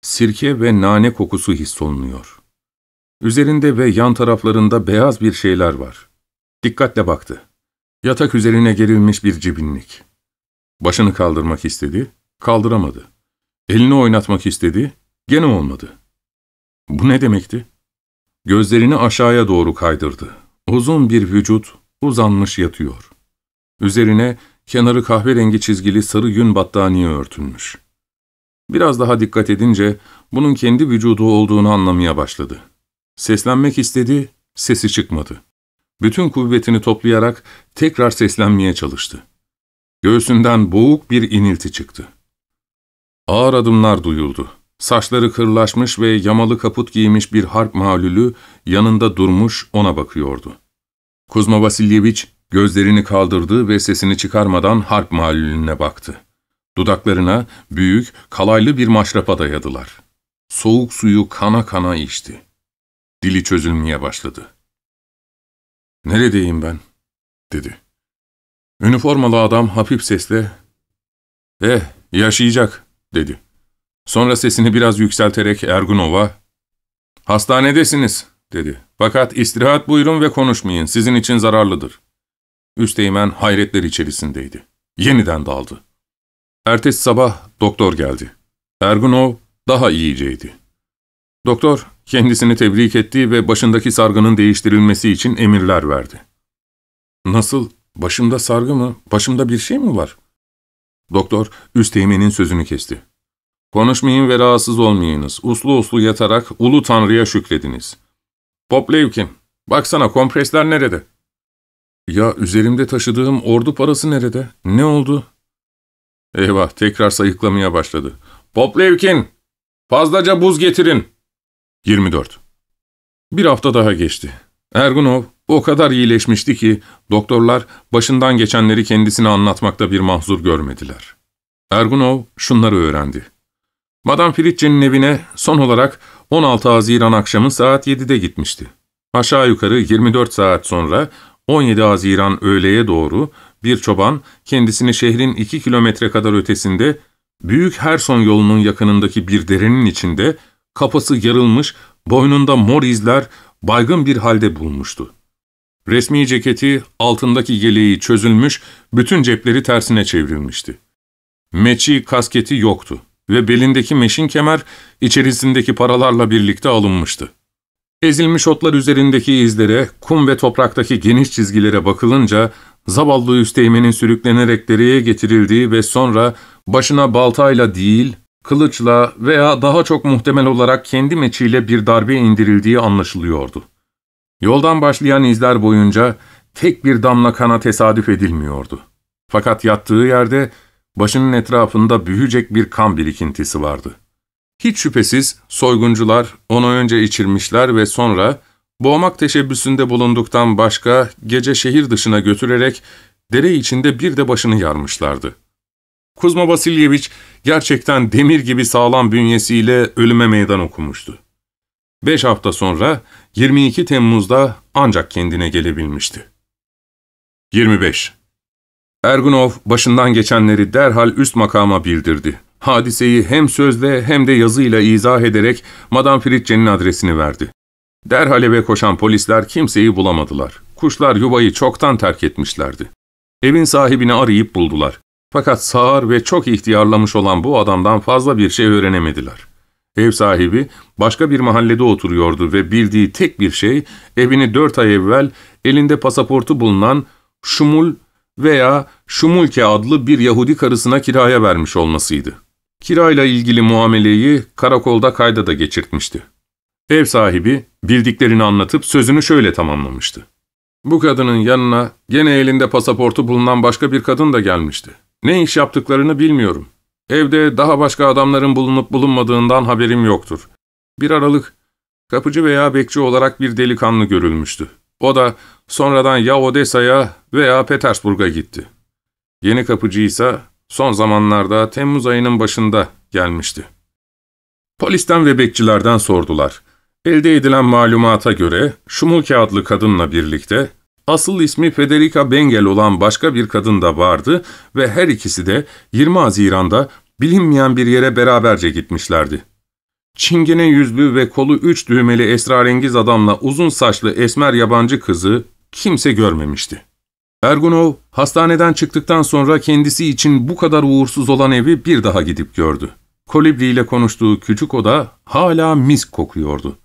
Sirke ve nane kokusu hissolunuyor. Üzerinde ve yan taraflarında beyaz bir şeyler var. Dikkatle baktı. Yatak üzerine gerilmiş bir cibinlik. Başını kaldırmak istedi, kaldıramadı. Elini oynatmak istedi, Gene olmadı. Bu ne demekti? Gözlerini aşağıya doğru kaydırdı. Uzun bir vücut uzanmış yatıyor. Üzerine kenarı kahverengi çizgili sarı yün battaniye örtülmüş. Biraz daha dikkat edince bunun kendi vücudu olduğunu anlamaya başladı. Seslenmek istedi, sesi çıkmadı. Bütün kuvvetini toplayarak tekrar seslenmeye çalıştı. Göğsünden boğuk bir inilti çıktı. Ağır adımlar duyuldu. Saçları kırlaşmış ve yamalı kaput giymiş bir harp mağlülü yanında durmuş ona bakıyordu. Kuzma Vasilyeviç gözlerini kaldırdı ve sesini çıkarmadan harp mağlülüne baktı. Dudaklarına büyük, kalaylı bir maşrapa dayadılar. Soğuk suyu kana kana içti. Dili çözülmeye başladı. ''Neredeyim ben?'' dedi. Üniformalı adam hafif sesle, ''Eh, yaşayacak.'' dedi. Sonra sesini biraz yükselterek Ergunov'a ''Hastanedesiniz.'' dedi. ''Fakat istirahat buyurun ve konuşmayın. Sizin için zararlıdır.'' Üsteğmen hayretler içerisindeydi. Yeniden daldı. Ertesi sabah doktor geldi. Ergunov daha iyiceydi. Doktor kendisini tebrik etti ve başındaki sargının değiştirilmesi için emirler verdi. ''Nasıl? Başımda sargı mı? Başımda bir şey mi var?'' Doktor Üsteğmen'in sözünü kesti. Konuşmayın ve rahatsız olmayınız. Uslu uslu yatarak ulu tanrıya şükrediniz. Poplevkin, baksana kompresler nerede? Ya üzerimde taşıdığım ordu parası nerede? Ne oldu? Eyvah, tekrar sayıklamaya başladı. Poplevkin, fazlaca buz getirin. 24. Bir hafta daha geçti. Ergunov o kadar iyileşmişti ki doktorlar başından geçenleri kendisine anlatmakta bir mahzur görmediler. Ergunov şunları öğrendi. Madame Fritçe'nin evine son olarak 16 Haziran akşamı saat 7'de gitmişti. Aşağı yukarı 24 saat sonra 17 Haziran öğleye doğru bir çoban kendisini şehrin 2 kilometre kadar ötesinde Büyük Herson yolunun yakınındaki bir derenin içinde kafası yarılmış, boynunda mor izler baygın bir halde bulmuştu. Resmi ceketi, altındaki yeleği çözülmüş, bütün cepleri tersine çevrilmişti. Meçi kasketi yoktu ve belindeki meşin kemer içerisindeki paralarla birlikte alınmıştı. Ezilmiş otlar üzerindeki izlere, kum ve topraktaki geniş çizgilere bakılınca zavallı Üsteğmen'in sürüklenerek dereye getirildiği ve sonra başına baltayla değil, kılıçla veya daha çok muhtemel olarak kendi meçiyle bir darbe indirildiği anlaşılıyordu. Yoldan başlayan izler boyunca tek bir damla kana tesadüf edilmiyordu. Fakat yattığı yerde başının etrafında büyüyecek bir kan birikintisi vardı. Hiç şüphesiz soyguncular onu önce içirmişler ve sonra boğmak teşebbüsünde bulunduktan başka gece şehir dışına götürerek dere içinde bir de başını yarmışlardı. Kuzma Vasilyeviç gerçekten demir gibi sağlam bünyesiyle ölüme meydan okumuştu. Beş hafta sonra 22 Temmuz'da ancak kendine gelebilmişti. 25. Ergunov başından geçenleri derhal üst makama bildirdi. Hadiseyi hem sözle hem de yazıyla izah ederek Madame Fritçe'nin adresini verdi. Derhal eve koşan polisler kimseyi bulamadılar. Kuşlar yuvayı çoktan terk etmişlerdi. Evin sahibini arayıp buldular. Fakat sağır ve çok ihtiyarlamış olan bu adamdan fazla bir şey öğrenemediler. Ev sahibi başka bir mahallede oturuyordu ve bildiği tek bir şey evini dört ay evvel elinde pasaportu bulunan Şumul veya Şumulke adlı bir Yahudi karısına kiraya vermiş olmasıydı. Kirayla ilgili muameleyi karakolda kayda da geçirtmişti. Ev sahibi bildiklerini anlatıp sözünü şöyle tamamlamıştı. Bu kadının yanına gene elinde pasaportu bulunan başka bir kadın da gelmişti. Ne iş yaptıklarını bilmiyorum. Evde daha başka adamların bulunup bulunmadığından haberim yoktur. Bir aralık kapıcı veya bekçi olarak bir delikanlı görülmüştü. O da sonradan ya Odessa'ya veya Petersburg'a gitti. Yeni kapıcı ise son zamanlarda Temmuz ayının başında gelmişti. Polisten ve bekçilerden sordular. Elde edilen malumata göre Şumuke adlı kadınla birlikte asıl ismi Federica Bengel olan başka bir kadın da vardı ve her ikisi de 20 Haziran'da bilinmeyen bir yere beraberce gitmişlerdi. Çingene yüzlü ve kolu üç düğmeli esrarengiz adamla uzun saçlı esmer yabancı kızı kimse görmemişti. Ergunov hastaneden çıktıktan sonra kendisi için bu kadar uğursuz olan evi bir daha gidip gördü. Kolibri ile konuştuğu küçük oda hala mis kokuyordu.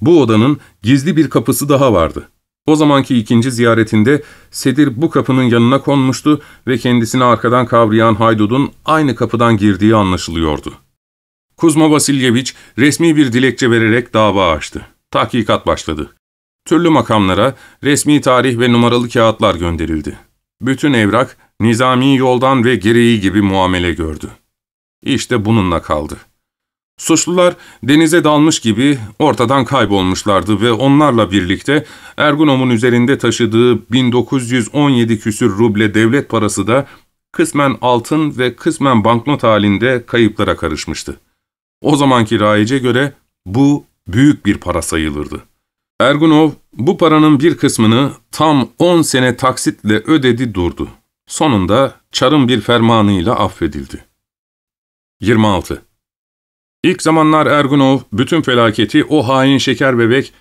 Bu odanın gizli bir kapısı daha vardı. O zamanki ikinci ziyaretinde Sedir bu kapının yanına konmuştu ve kendisini arkadan kavrayan haydudun aynı kapıdan girdiği anlaşılıyordu. Kuzma Vasilyeviç resmi bir dilekçe vererek dava açtı. Tahkikat başladı. Türlü makamlara resmi tarih ve numaralı kağıtlar gönderildi. Bütün evrak nizami yoldan ve gereği gibi muamele gördü. İşte bununla kaldı. Suçlular denize dalmış gibi ortadan kaybolmuşlardı ve onlarla birlikte Ergunom'un üzerinde taşıdığı 1917 küsür ruble devlet parası da kısmen altın ve kısmen banknot halinde kayıplara karışmıştı. O zamanki raice göre bu büyük bir para sayılırdı. Ergunov bu paranın bir kısmını tam 10 sene taksitle ödedi durdu. Sonunda çarın bir fermanıyla affedildi. 26. İlk zamanlar Ergunov bütün felaketi o hain şeker bebek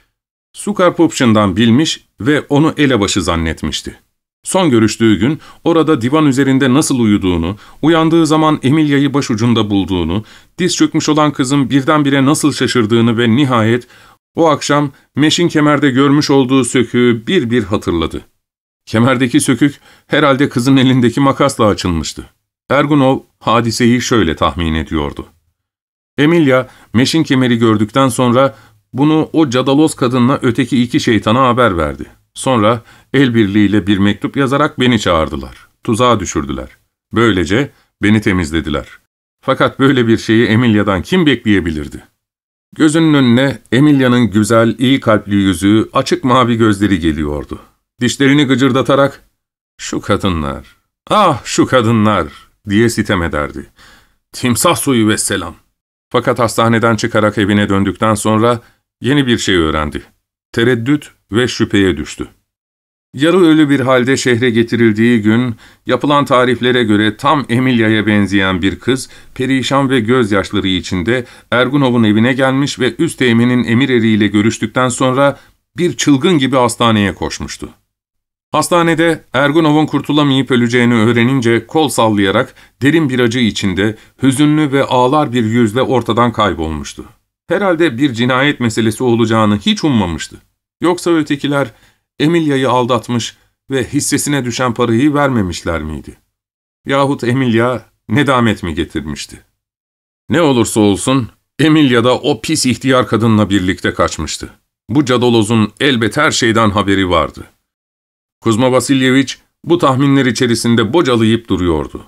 Sukar Popşin'dan bilmiş ve onu elebaşı zannetmişti. Son görüştüğü gün orada divan üzerinde nasıl uyuduğunu, uyandığı zaman Emilia'yı başucunda bulduğunu, diz çökmüş olan kızın birdenbire nasıl şaşırdığını ve nihayet o akşam meşin kemerde görmüş olduğu söküğü bir bir hatırladı. Kemerdeki sökük herhalde kızın elindeki makasla açılmıştı. Ergunov hadiseyi şöyle tahmin ediyordu. Emilia meşin kemeri gördükten sonra bunu o cadaloz kadınla öteki iki şeytana haber verdi.'' Sonra el birliğiyle bir mektup yazarak beni çağırdılar. Tuzağa düşürdüler. Böylece beni temizlediler. Fakat böyle bir şeyi Emilia'dan kim bekleyebilirdi? Gözünün önüne Emilia'nın güzel, iyi kalpli yüzü, açık mavi gözleri geliyordu. Dişlerini gıcırdatarak, ''Şu kadınlar, ah şu kadınlar!'' diye sitem ederdi. ''Timsah suyu selam. Fakat hastaneden çıkarak evine döndükten sonra yeni bir şey öğrendi tereddüt ve şüpheye düştü. Yarı ölü bir halde şehre getirildiği gün, yapılan tariflere göre tam Emilia'ya benzeyen bir kız, perişan ve gözyaşları içinde Ergunov'un evine gelmiş ve üst teğmenin emir eriyle görüştükten sonra bir çılgın gibi hastaneye koşmuştu. Hastanede Ergunov'un kurtulamayıp öleceğini öğrenince kol sallayarak derin bir acı içinde hüzünlü ve ağlar bir yüzle ortadan kaybolmuştu. Herhalde bir cinayet meselesi olacağını hiç ummamıştı. Yoksa ötekiler Emilia'yı aldatmış ve hissesine düşen parayı vermemişler miydi? Yahut Emilya nedamet mi getirmişti? Ne olursa olsun Emilia da o pis ihtiyar kadınla birlikte kaçmıştı. Bu cadolozun elbet her şeyden haberi vardı. Kuzma Vasilyeviç bu tahminler içerisinde bocalayıp duruyordu.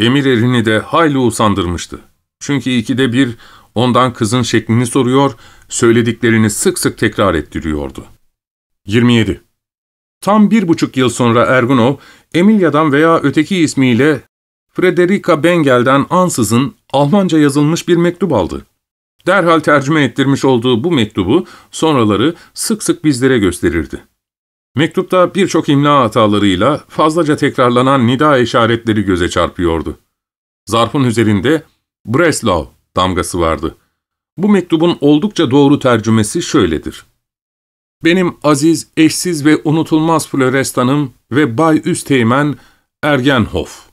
Emir erini de hayli usandırmıştı. Çünkü ikide bir Ondan kızın şeklini soruyor, söylediklerini sık sık tekrar ettiriyordu. 27. Tam bir buçuk yıl sonra Ergunov, Emilia'dan veya öteki ismiyle Frederica Bengel'den ansızın Almanca yazılmış bir mektup aldı. Derhal tercüme ettirmiş olduğu bu mektubu sonraları sık sık bizlere gösterirdi. Mektupta birçok imla hatalarıyla fazlaca tekrarlanan nida işaretleri göze çarpıyordu. Zarfın üzerinde Breslau damgası vardı. Bu mektubun oldukça doğru tercümesi şöyledir. Benim aziz, eşsiz ve unutulmaz Florestan'ım ve Bay Üsteğmen Ergenhof.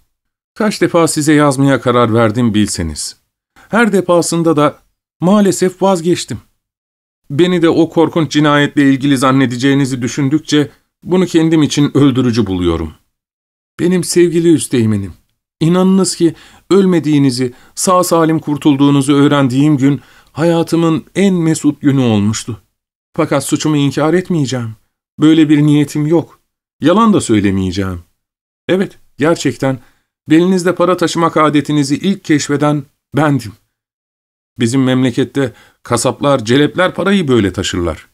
Kaç defa size yazmaya karar verdim bilseniz. Her defasında da maalesef vazgeçtim. Beni de o korkunç cinayetle ilgili zannedeceğinizi düşündükçe bunu kendim için öldürücü buluyorum. Benim sevgili üsteğmenim, İnanınız ki ölmediğinizi, sağ salim kurtulduğunuzu öğrendiğim gün hayatımın en mesut günü olmuştu. Fakat suçumu inkar etmeyeceğim. Böyle bir niyetim yok. Yalan da söylemeyeceğim. Evet, gerçekten belinizde para taşımak adetinizi ilk keşfeden bendim. Bizim memlekette kasaplar, celepler parayı böyle taşırlar.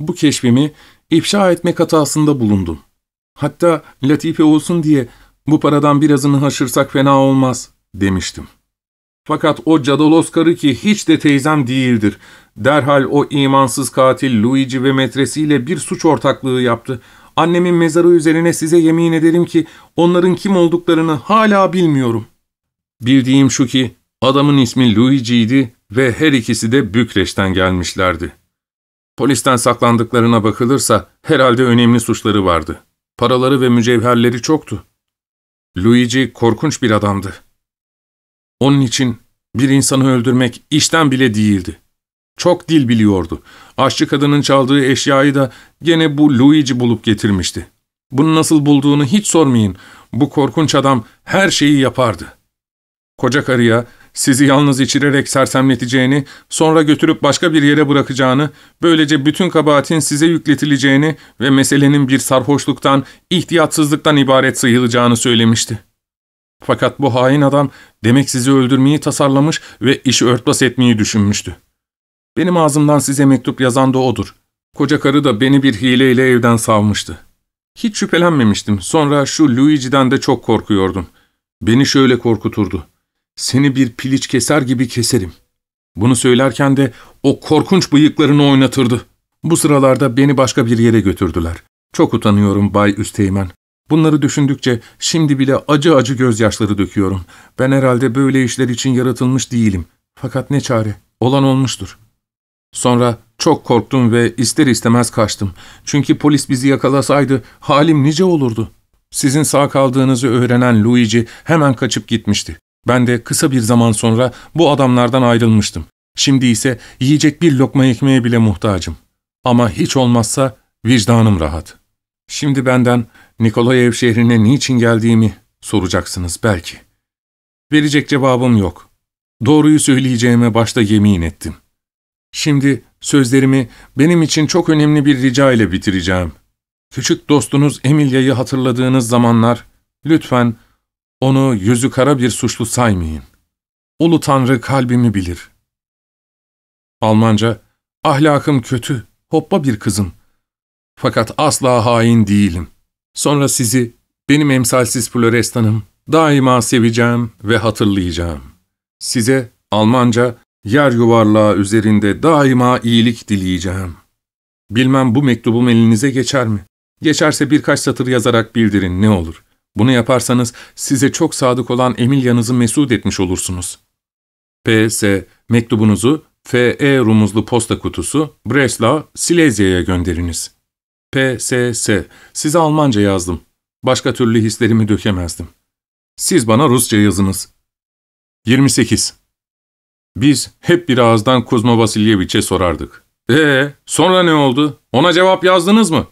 Bu keşfimi ifşa etmek hatasında bulundum. Hatta latife olsun diye bu paradan birazını haşırsak fena olmaz demiştim. Fakat o cadalos karı ki hiç de teyzem değildir. Derhal o imansız katil Luigi ve metresiyle bir suç ortaklığı yaptı. Annemin mezarı üzerine size yemin ederim ki onların kim olduklarını hala bilmiyorum. Bildiğim şu ki adamın ismi Luigi'ydi ve her ikisi de Bükreş'ten gelmişlerdi. Polisten saklandıklarına bakılırsa herhalde önemli suçları vardı. Paraları ve mücevherleri çoktu. Luigi korkunç bir adamdı. Onun için bir insanı öldürmek işten bile değildi. Çok dil biliyordu. Aşçı kadının çaldığı eşyayı da gene bu Luigi bulup getirmişti. Bunu nasıl bulduğunu hiç sormayın. Bu korkunç adam her şeyi yapardı. Koca karıya sizi yalnız içirerek sersemleteceğini, sonra götürüp başka bir yere bırakacağını, böylece bütün kabahatin size yükletileceğini ve meselenin bir sarhoşluktan, ihtiyatsızlıktan ibaret sayılacağını söylemişti. Fakat bu hain adam demek sizi öldürmeyi tasarlamış ve işi örtbas etmeyi düşünmüştü. Benim ağzımdan size mektup yazan da odur. Koca karı da beni bir hileyle evden savmıştı. Hiç şüphelenmemiştim. Sonra şu Luigi'den de çok korkuyordum. Beni şöyle korkuturdu. Seni bir piliç keser gibi keserim. Bunu söylerken de o korkunç bıyıklarını oynatırdı. Bu sıralarda beni başka bir yere götürdüler. Çok utanıyorum Bay Üsteğmen. Bunları düşündükçe şimdi bile acı acı gözyaşları döküyorum. Ben herhalde böyle işler için yaratılmış değilim. Fakat ne çare, olan olmuştur. Sonra çok korktum ve ister istemez kaçtım. Çünkü polis bizi yakalasaydı halim nice olurdu. Sizin sağ kaldığınızı öğrenen Luigi hemen kaçıp gitmişti. Ben de kısa bir zaman sonra bu adamlardan ayrılmıştım. Şimdi ise yiyecek bir lokma ekmeğe bile muhtacım. Ama hiç olmazsa vicdanım rahat. Şimdi benden Nikolayev şehrine niçin geldiğimi soracaksınız belki. Verecek cevabım yok. Doğruyu söyleyeceğime başta yemin ettim. Şimdi sözlerimi benim için çok önemli bir rica ile bitireceğim. Küçük dostunuz Emilia'yı hatırladığınız zamanlar lütfen onu yüzü kara bir suçlu saymayın. Ulu Tanrı kalbimi bilir. Almanca, ahlakım kötü, hoppa bir kızım. Fakat asla hain değilim. Sonra sizi, benim emsalsiz florestanım, daima seveceğim ve hatırlayacağım. Size Almanca, yer yuvarlağı üzerinde daima iyilik dileyeceğim. Bilmem bu mektubum elinize geçer mi? Geçerse birkaç satır yazarak bildirin ne olur.'' Bunu yaparsanız size çok sadık olan Emilya'nızı mesut etmiş olursunuz. P.S. Mektubunuzu F.E. rumuzlu posta kutusu Breslau, Silezya'ya gönderiniz. P.S.S. Size Almanca yazdım. Başka türlü hislerimi dökemezdim. Siz bana Rusça yazınız. 28. Biz hep bir ağızdan Kuzma Vasilyeviç'e sorardık. Ee, sonra ne oldu? Ona cevap yazdınız mı?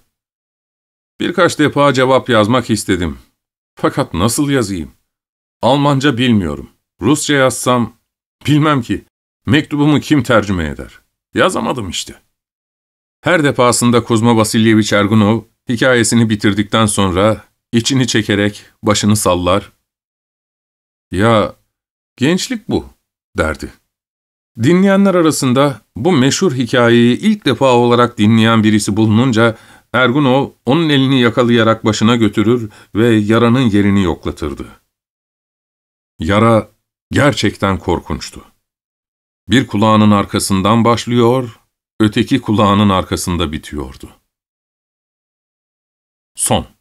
Birkaç defa cevap yazmak istedim. Fakat nasıl yazayım? Almanca bilmiyorum. Rusça yazsam, bilmem ki. Mektubumu kim tercüme eder? Yazamadım işte. Her defasında Kuzma Vasilyeviç Ergunov hikayesini bitirdikten sonra içini çekerek başını sallar. Ya gençlik bu derdi. Dinleyenler arasında bu meşhur hikayeyi ilk defa olarak dinleyen birisi bulununca Ergunov onun elini yakalayarak başına götürür ve yaranın yerini yoklatırdı. Yara gerçekten korkunçtu. Bir kulağının arkasından başlıyor, öteki kulağının arkasında bitiyordu. Son